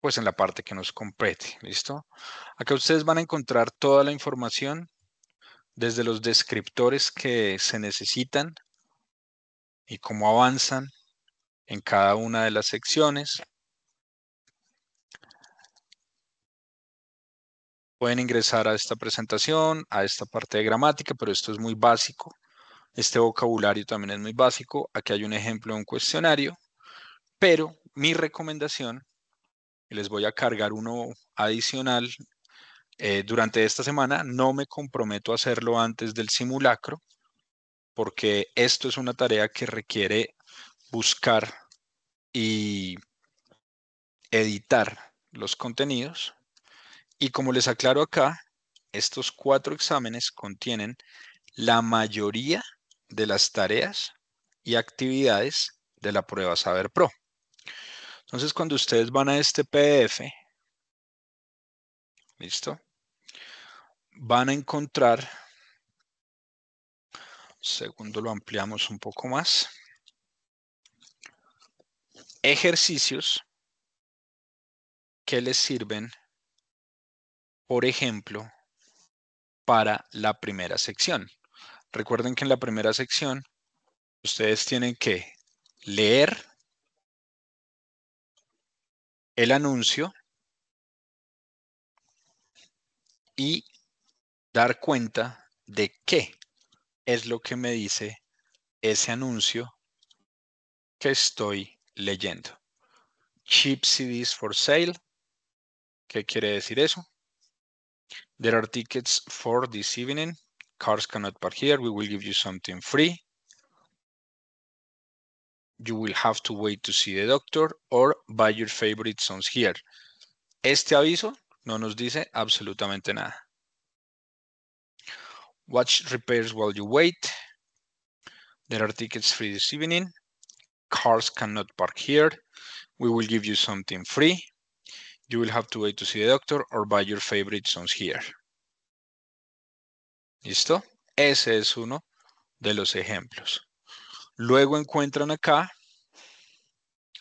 pues en la parte que nos compete, ¿listo? Acá ustedes van a encontrar toda la información desde los descriptores que se necesitan y cómo avanzan en cada una de las secciones, Pueden ingresar a esta presentación, a esta parte de gramática, pero esto es muy básico. Este vocabulario también es muy básico. Aquí hay un ejemplo de un cuestionario, pero mi recomendación, les voy a cargar uno adicional eh, durante esta semana, no me comprometo a hacerlo antes del simulacro, porque esto es una tarea que requiere buscar y editar los contenidos. Y como les aclaro acá, estos cuatro exámenes contienen la mayoría de las tareas y actividades de la prueba Saber Pro. Entonces, cuando ustedes van a este PDF, ¿listo? Van a encontrar, segundo lo ampliamos un poco más, ejercicios que les sirven por ejemplo, para la primera sección. Recuerden que en la primera sección ustedes tienen que leer el anuncio y dar cuenta de qué es lo que me dice ese anuncio que estoy leyendo. Chip CDs for sale. ¿Qué quiere decir eso? There are tickets for this evening. Cars cannot park here. We will give you something free. You will have to wait to see the doctor or buy your favorite songs here. Este aviso no nos dice absolutamente nada. Watch repairs while you wait. There are tickets free this evening. Cars cannot park here. We will give you something free. You will have to wait to see the doctor or buy your favorite songs here. ¿Listo? Ese es uno de los ejemplos. Luego encuentran acá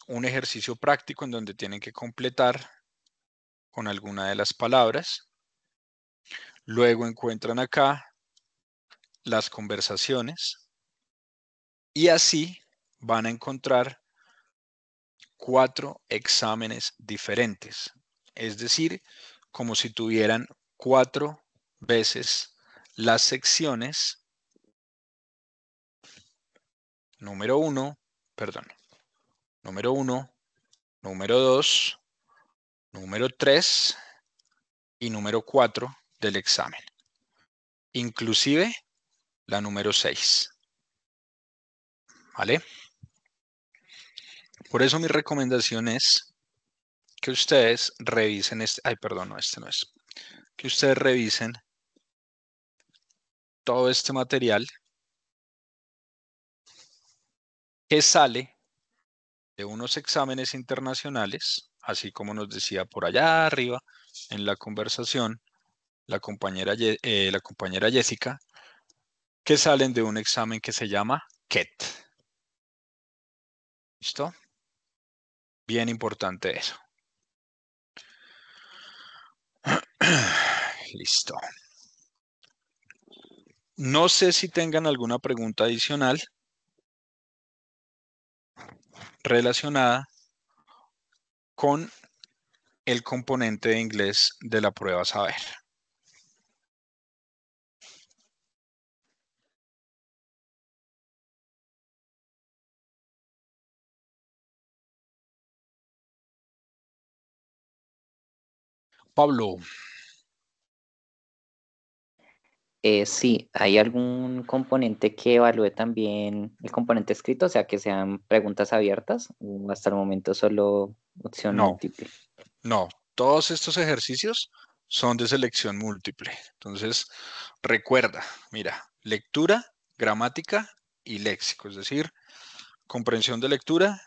un ejercicio práctico en donde tienen que completar con alguna de las palabras. Luego encuentran acá las conversaciones. Y así van a encontrar cuatro exámenes diferentes. Es decir, como si tuvieran cuatro veces las secciones número uno, perdón, número uno, número dos, número tres y número cuatro del examen. Inclusive la número seis. ¿Vale? Por eso mi recomendación es que ustedes revisen este, ay, perdón, este no es, que ustedes revisen todo este material que sale de unos exámenes internacionales, así como nos decía por allá arriba en la conversación la compañera, eh, la compañera Jessica, que salen de un examen que se llama KET. ¿Listo? Bien importante eso. Listo. No sé si tengan alguna pregunta adicional relacionada con el componente de inglés de la prueba saber. Pablo. Eh, sí, hay algún componente que evalúe también el componente escrito, o sea, que sean preguntas abiertas o hasta el momento solo opción múltiple. No, todos estos ejercicios son de selección múltiple. Entonces, recuerda, mira, lectura, gramática y léxico, es decir, comprensión de lectura,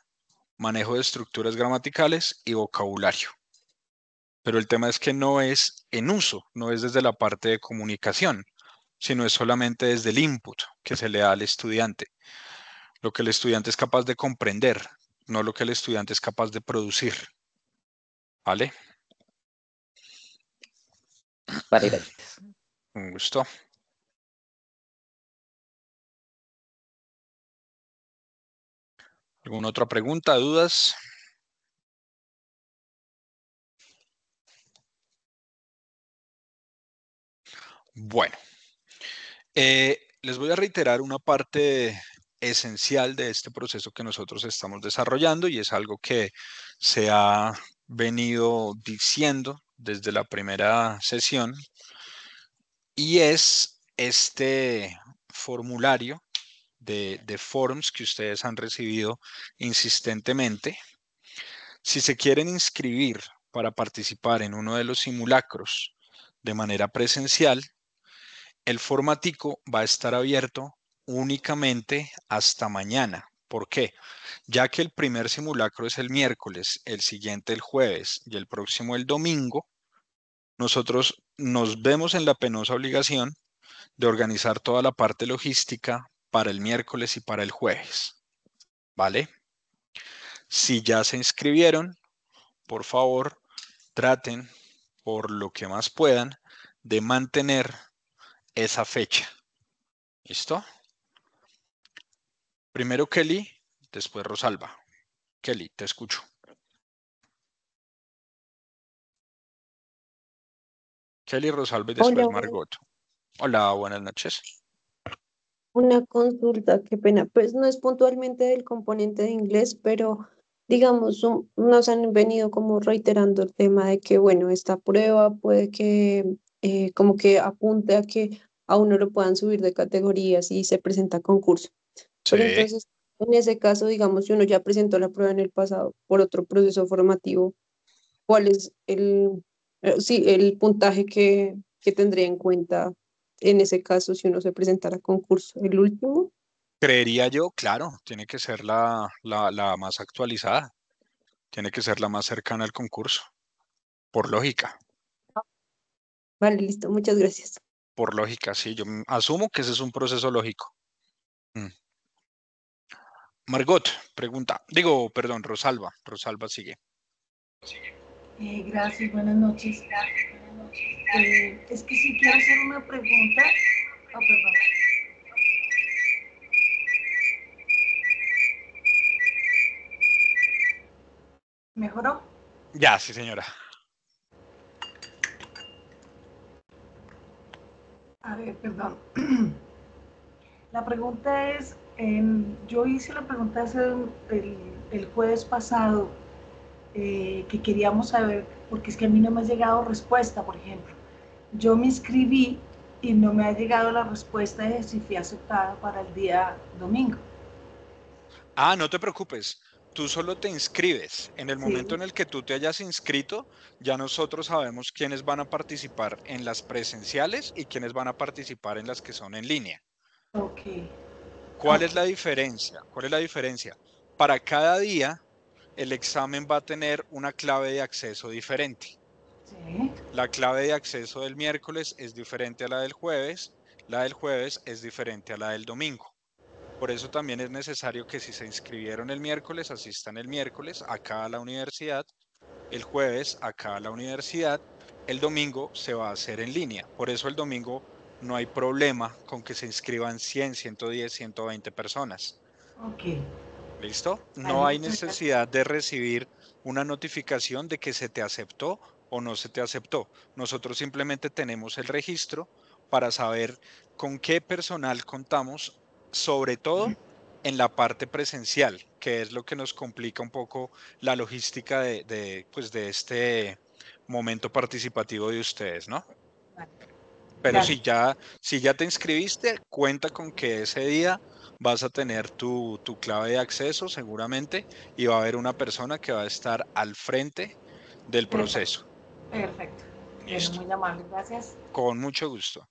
manejo de estructuras gramaticales y vocabulario pero el tema es que no es en uso, no es desde la parte de comunicación, sino es solamente desde el input que se le da al estudiante, lo que el estudiante es capaz de comprender, no lo que el estudiante es capaz de producir. ¿Vale? Vale, Un gusto. ¿Alguna otra pregunta, dudas? Bueno, eh, les voy a reiterar una parte esencial de este proceso que nosotros estamos desarrollando y es algo que se ha venido diciendo desde la primera sesión y es este formulario de, de, forms que ustedes han recibido insistentemente. Si se quieren inscribir para participar en uno de los simulacros de manera presencial, el formatico va a estar abierto únicamente hasta mañana. ¿Por qué? Ya que el primer simulacro es el miércoles, el siguiente el jueves y el próximo el domingo, nosotros nos vemos en la penosa obligación de organizar toda la parte logística para el miércoles y para el jueves. ¿Vale? Si ya se inscribieron, por favor, traten por lo que más puedan de mantener esa fecha. ¿Listo? Primero Kelly, después Rosalba. Kelly, te escucho. Kelly Rosalba y después Margot. Hola, buenas noches. Una consulta, qué pena. Pues no es puntualmente del componente de inglés, pero digamos, nos han venido como reiterando el tema de que, bueno, esta prueba puede que eh, como que apunte a que a uno lo puedan subir de categoría si se presenta concurso. entonces, en ese caso, digamos, si uno ya presentó la prueba en el pasado por otro proceso formativo, ¿cuál es el, eh, el puntaje que, tendría en cuenta en ese caso si uno se presentara a concurso? ¿El último? Creería yo, claro, tiene que ser la, la más actualizada, tiene que ser la más cercana al concurso, por lógica. Ah. Vale, listo, muchas gracias por lógica, sí, yo asumo que ese es un proceso lógico. Mm. Margot, pregunta, digo, perdón, Rosalba, Rosalba sigue. Eh, gracias, buenas noches. Eh, es que si quiero hacer una pregunta, oh, perdón. ¿Mejoró? Ya, sí, señora. A ver, perdón. La pregunta es, yo hice la pregunta hace el, jueves pasado eh, que queríamos saber, porque es que a mí no me ha llegado respuesta, por ejemplo. Yo me inscribí y no me ha llegado la respuesta de si fui aceptada para el día domingo. Ah, no te preocupes tú solo te inscribes. En el momento en el que tú te hayas inscrito, ya nosotros sabemos quiénes van a participar en las presenciales y quiénes van a participar en las que son en línea. ¿Cuál ah. es la diferencia? ¿Cuál es la diferencia? Para cada día, el examen va a tener una clave de acceso diferente. La clave de acceso del miércoles es diferente a la del jueves, la del jueves es diferente a la del domingo. Por eso también es necesario que si se inscribieron el miércoles, asistan el miércoles acá a la universidad, el jueves acá a la universidad, el domingo se va a hacer en línea. Por eso el domingo no hay problema con que se inscriban 100, 110, 120 personas. Ok. ¿Listo? No hay necesidad de recibir una notificación de que se te aceptó o no se te aceptó. Nosotros simplemente tenemos el registro para saber con qué personal contamos sobre todo en la parte presencial, que es lo que nos complica un poco la logística de, pues, este momento participativo de ustedes, ¿no? Pero si ya, si ya te inscribiste, cuenta con que ese día vas a tener tu, clave de acceso seguramente y va a haber una persona que va a estar al frente del proceso. Perfecto. Es Muy amable, gracias. Con mucho gusto.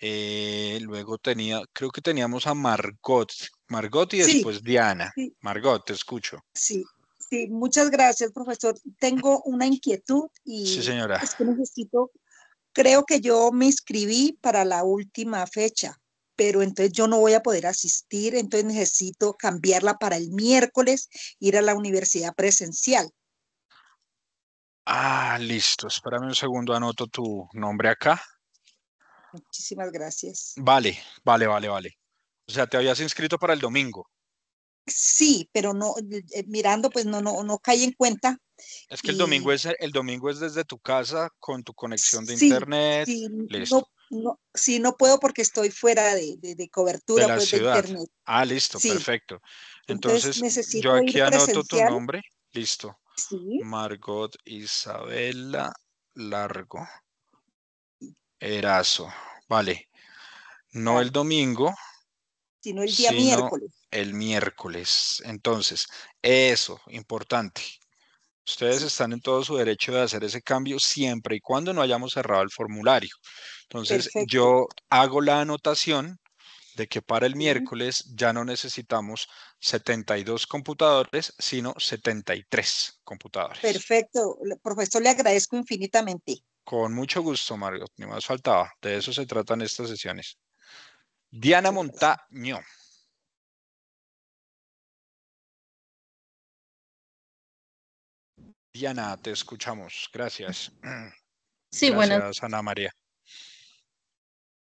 Eh, luego tenía, creo que teníamos a Margot, Margot y después Diana. Margot, te escucho. Sí, sí, muchas gracias, profesor. Tengo una inquietud y señora. es que necesito, creo que yo me inscribí para la última fecha, pero entonces yo no voy a poder asistir, entonces necesito cambiarla para el miércoles, ir a la universidad presencial. Ah, listo. Espérame un segundo, anoto tu nombre acá. Muchísimas gracias. Vale, vale, vale, vale. O sea, te habías inscrito para el domingo. Sí, pero no, eh, mirando, pues no, no, no caí en cuenta. Es que el domingo es el domingo es desde tu casa con tu conexión de internet. Sí, listo. No, puedo porque estoy fuera de, cobertura de, la pues, ciudad. Ah, listo, perfecto. Entonces, yo aquí anoto tu nombre. Listo. Margot Isabela Largo. Eraso, vale. No el domingo. Sino el día miércoles. El miércoles. Entonces, eso, importante. Ustedes están en todo su derecho de hacer ese cambio siempre y cuando no hayamos cerrado el formulario. Entonces, yo hago la anotación de que para el miércoles ya no necesitamos 72 computadores, sino 73 computadores. Perfecto, profesor, le agradezco infinitamente. Con mucho gusto, Mario. Ni más faltaba. De eso se tratan estas sesiones. Diana Montaño. Diana, te escuchamos. Gracias. Sí, Gracias, buenas. Ana María.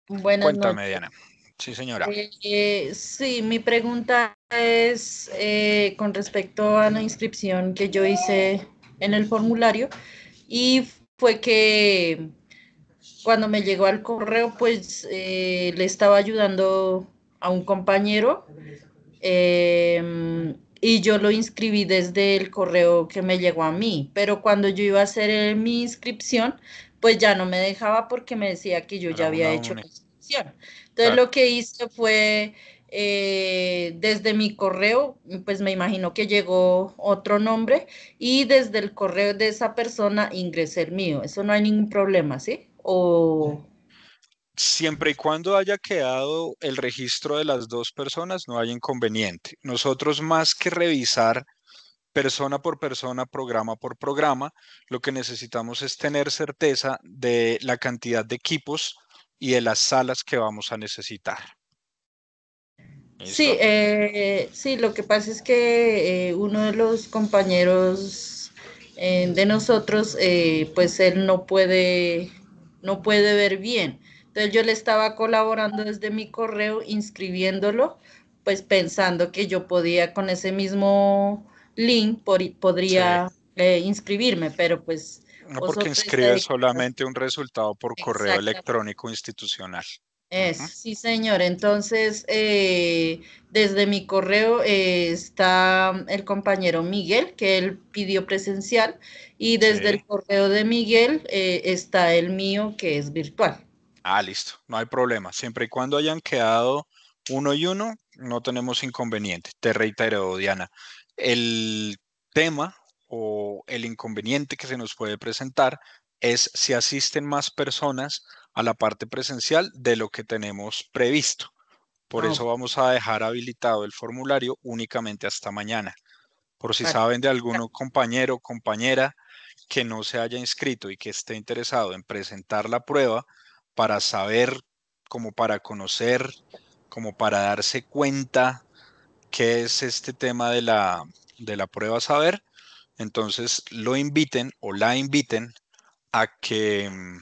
Buenas Cuéntame, Diana. Sí, señora. Eh, eh, sí, mi pregunta es eh, con respecto a la inscripción que yo hice en el formulario y fue que cuando me llegó al correo, pues eh, le estaba ayudando a un compañero em, y yo lo inscribí desde el correo que me llegó a mí, pero cuando yo iba a hacer eh, mi inscripción, pues ya no me dejaba porque me decía que yo ya había hecho inscripción. Entonces lo que hice fue eh, desde mi correo, pues me imagino que llegó otro nombre y desde el correo de esa persona ingresé el mío. Eso no hay ningún problema, ¿sí? O... Siempre y cuando haya quedado el registro de las dos personas, no hay inconveniente. Nosotros más que revisar persona por persona, programa por programa, lo que necesitamos es tener certeza de la cantidad de equipos y de las salas que vamos a necesitar. Sí, eh, sí, lo que pasa es que eh, uno de los compañeros eh, de nosotros, pues él no puede, no puede ver bien. Entonces yo le estaba colaborando desde mi correo, inscribiéndolo, pues pensando que yo podía con ese mismo link podría inscribirme, pero pues... No porque inscribe solamente un resultado por correo electrónico institucional. Es, sí, señor. Entonces, eh, desde mi correo eh, está el compañero Miguel, que él pidió presencial, y desde el correo de Miguel eh, está el mío, que es virtual. Ah, listo, no hay problema. Siempre y cuando hayan quedado uno y uno, no tenemos inconveniente. Te reitero, Diana, el tema o el inconveniente que se nos puede presentar es si asisten más personas a la parte presencial de lo que tenemos previsto. Por ah, eso vamos a dejar habilitado el formulario únicamente hasta mañana. Por si saben de alguno compañero o compañera que no se haya inscrito y que esté interesado en presentar la prueba para saber, como para conocer, como para darse cuenta qué es este tema de la, de la prueba saber, entonces lo inviten o la inviten a que mm,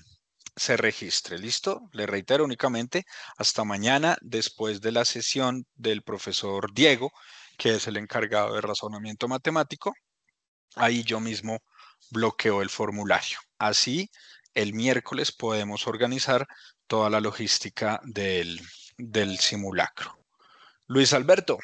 se registre. ¿Listo? Le reitero únicamente hasta mañana después de la sesión del profesor Diego, que es el encargado de razonamiento matemático. Ahí yo mismo bloqueo el formulario. Así, el miércoles podemos organizar toda la logística del, del simulacro. Luis Alberto.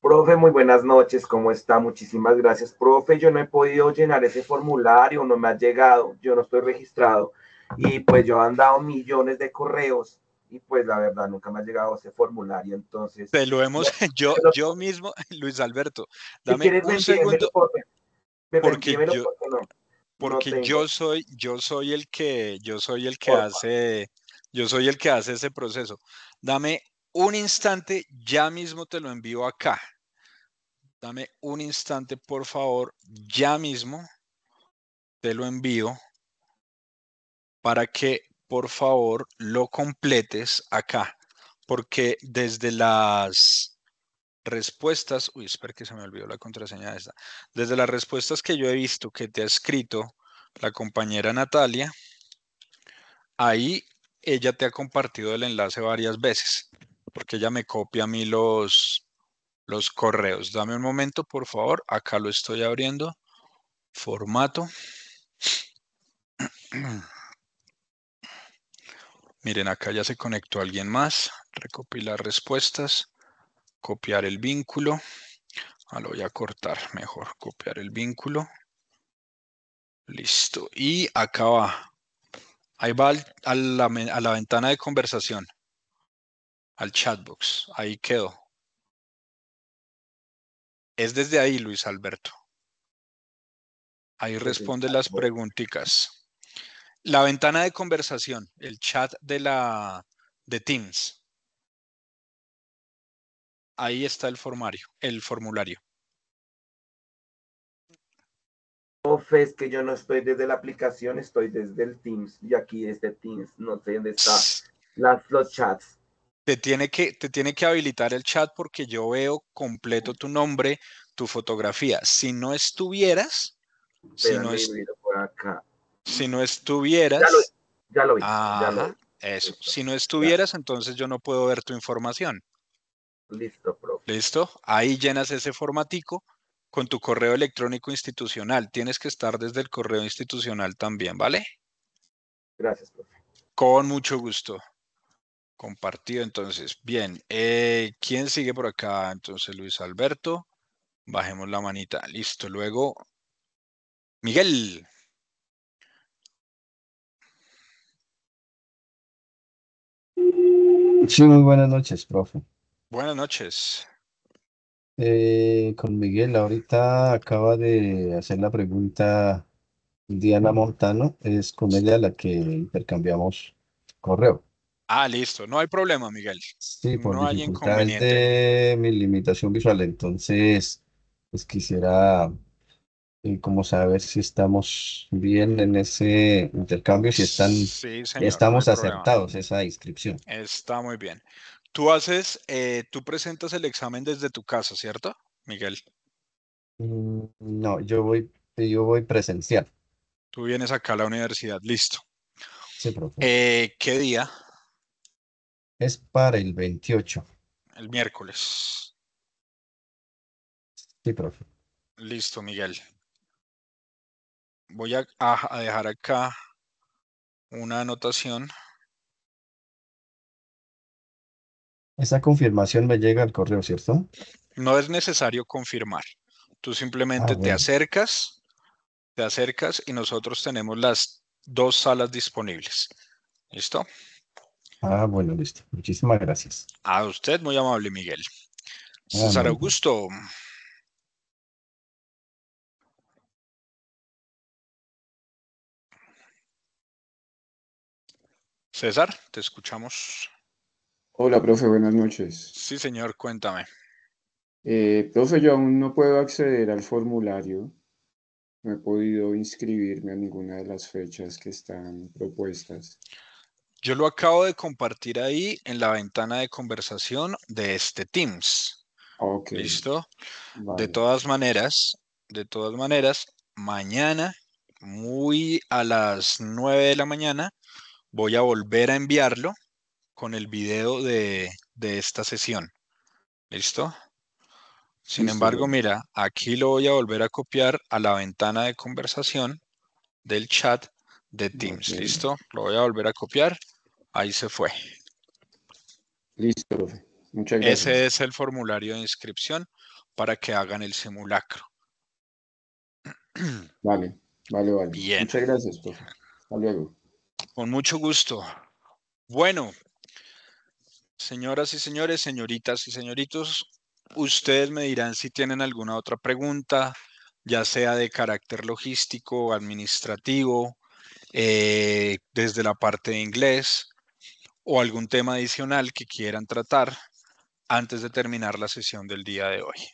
Profe, muy buenas noches, ¿cómo está? Muchísimas gracias, profe. Yo no he podido llenar ese formulario, no me ha llegado, yo no estoy registrado y pues yo han dado millones de correos y pues la verdad nunca me ha llegado ese formulario, entonces... Te pues lo hemos, yo, yo mismo, Luis Alberto, dame un segundo, porque yo, porque yo soy, yo soy el que, yo soy el que hace, yo soy el que hace ese proceso. Dame un instante, ya mismo te lo envío acá. Dame un instante, por favor, ya mismo te lo envío para que por favor lo completes acá, porque desde las respuestas, uy, espera que se me olvidó la contraseña de esta, desde las respuestas que yo he visto que te ha escrito la compañera Natalia, ahí ella te ha compartido el enlace varias veces, porque ella me copia a mí los, los correos. Dame un momento, por favor, acá lo estoy abriendo, formato. Miren, acá ya se conectó alguien más. Recopilar respuestas. Copiar el vínculo. Ah, lo voy a cortar mejor. Copiar el vínculo. Listo. Y acá va. Ahí va a, la, a la ventana de conversación. Al chatbox. Ahí quedó. Es desde ahí, Luis Alberto. Ahí responde las preguntitas. La ventana de conversación, el chat de la de Teams. Ahí está el formulario el formulario. ¿O que yo no estoy desde la aplicación, estoy desde el Teams y aquí desde Teams, no sé dónde está las, los chats. Te tiene, que, te tiene que habilitar el chat porque yo veo completo tu nombre, tu fotografía. Si no estuvieras, si no estuvieras por acá. Si no estuvieras. Ya lo, vi. Eso. Si no estuvieras, entonces yo no puedo ver tu información. Listo, profe. Listo. Ahí llenas ese formatico con tu correo electrónico institucional. Tienes que estar desde el correo institucional también, ¿vale? Gracias, profe. Con mucho gusto. Compartido, entonces. Bien. Eh, ¿Quién sigue por acá? Entonces, Luis Alberto. Bajemos la manita. Listo. Luego, Miguel. Sí, muy buenas noches, profe. Buenas noches. Eh, con Miguel, ahorita acaba de hacer la pregunta Diana Montano, es con ella la que intercambiamos correo. Ah, listo, no hay problema, Miguel. Sí, por no hay mi limitación visual, entonces, pues quisiera y como saber si estamos bien en ese intercambio, si están, estamos acertados esa inscripción. Está muy bien. Tú haces, eh, tú presentas el examen desde tu casa, ¿cierto, Miguel? Mm, no, yo voy, yo voy presencial. Tú vienes acá a la universidad, listo. Sí, profe. Eh, ¿Qué día? Es para el 28. El miércoles. Sí, profe. Listo, Miguel voy a, dejar acá una anotación. Esa confirmación me llega al correo, ¿cierto? No es necesario confirmar. Tú simplemente ah, te acercas, te acercas y nosotros tenemos las dos salas disponibles. ¿Listo? Ah, bueno, listo. Muchísimas gracias. A usted, muy amable, Miguel. César Augusto. César, te escuchamos. Hola, profe, buenas noches. Sí, señor, cuéntame. Eh, profe, yo aún no puedo acceder al formulario. No he podido inscribirme a ninguna de las fechas que están propuestas. Yo lo acabo de compartir ahí en la ventana de conversación de este Teams. Ok. ¿Listo? De todas maneras, de todas maneras, mañana, muy a las nueve de la mañana, voy a volver a enviarlo con el video de, esta sesión. ¿Listo? Sin embargo, mira, aquí lo voy a volver a copiar a la ventana de conversación del chat de Teams. ¿Listo? Lo voy a volver a copiar. Ahí se fue. Listo, profe. Muchas gracias. Ese es el formulario de inscripción para que hagan el simulacro. Vale, vale, vale. Bien. Muchas gracias, profe. Hasta luego. Con mucho gusto. Bueno, señoras y señores, señoritas y señoritos, ustedes me dirán si tienen alguna otra pregunta, ya sea de carácter logístico, administrativo, eh, desde la parte de inglés o algún tema adicional que quieran tratar antes de terminar la sesión del día de hoy.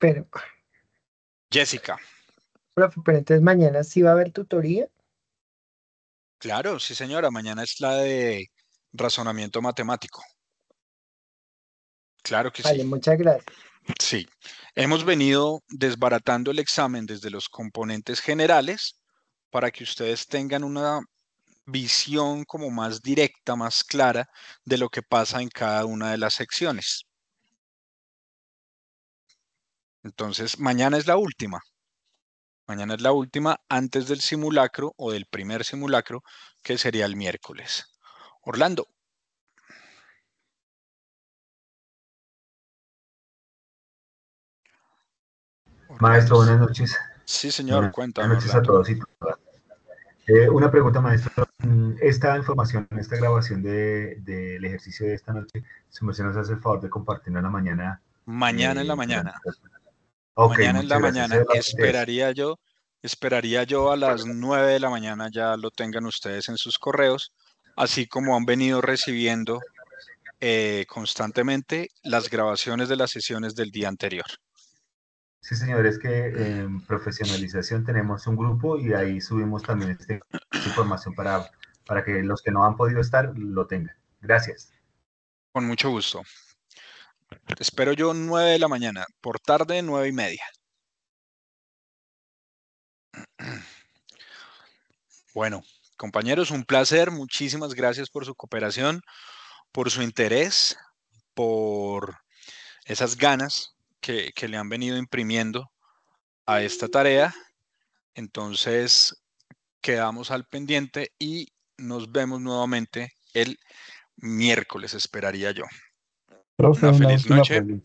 Pero... Jessica. Profe, entonces mañana sí va a haber tutoría. Claro, sí señora, mañana es la de razonamiento matemático. Claro que sí. Vale, muchas gracias. Sí, hemos venido desbaratando el examen desde los componentes generales para que ustedes tengan una visión como más directa, más clara de lo que pasa en cada una de las secciones. Entonces, mañana es la última. Mañana es la última antes del simulacro o del primer simulacro, que sería el miércoles. Orlando. Maestro, buenas noches. Sí, señor, cuéntanos. Buenas noches a todos y todas. Eh, una pregunta, maestro. Mm, esta información, esta grabación del ejercicio de esta noche, si me nos hace el favor de compartirla en la mañana. Mañana en la eh, mañana mañana en la mañana esperaría yo, esperaría yo a las 9 de la mañana ya lo tengan ustedes en sus correos, así como han venido recibiendo eh, constantemente las grabaciones de las sesiones del día anterior. Sí, señores, que en em, profesionalización tenemos un grupo y ahí subimos también esta información para, para que los que no han podido estar lo tengan. Gracias. Con mucho gusto espero yo 9 de la mañana, por tarde nueve y media. Bueno, compañeros, un placer. Muchísimas gracias por su cooperación, por su interés, por esas ganas que le han venido imprimiendo a esta tarea. Entonces, quedamos al pendiente y nos vemos nuevamente el miércoles, esperaría yo. Profesor, una, feliz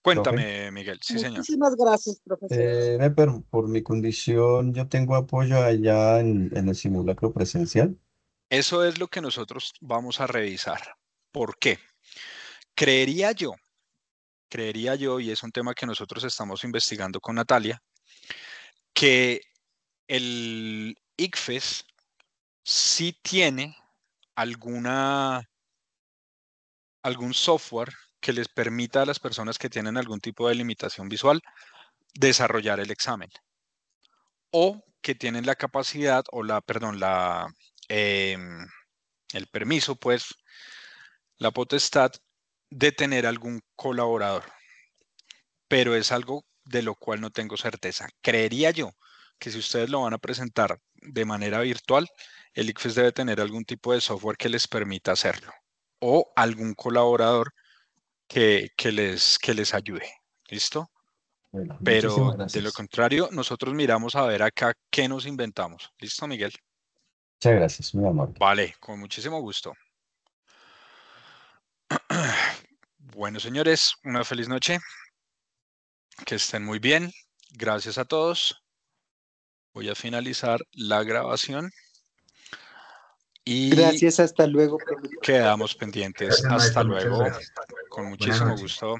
Cuéntame, Miguel. Sí, señor. Muchísimas gracias, profesor. Eh, por, mi condición, yo tengo apoyo allá en, en el simulacro presencial. Eso es lo que nosotros vamos a revisar. ¿Por qué? Creería yo, creería yo, y es un tema que nosotros estamos investigando con Natalia, que el ICFES sí tiene alguna algún software que les permita a las personas que tienen algún tipo de limitación visual desarrollar el examen o que tienen la capacidad o la, perdón, la, em, el permiso, pues, la potestad de tener algún colaborador. Pero es algo de lo cual no tengo certeza. Creería yo que si ustedes lo van a presentar de manera virtual, el ICFES debe tener algún tipo de software que les permita hacerlo o algún colaborador que, les, que les ayude. ¿Listo? Pero de lo contrario, nosotros miramos a ver acá qué nos inventamos. ¿Listo, Miguel? Muchas gracias, mi amor. Vale, con muchísimo gusto. Bueno, señores, una feliz noche. Que estén muy bien. Gracias a todos. Voy a finalizar la grabación. Gracias, hasta luego. Quedamos pendientes. Hasta luego. Con muchísimo gusto.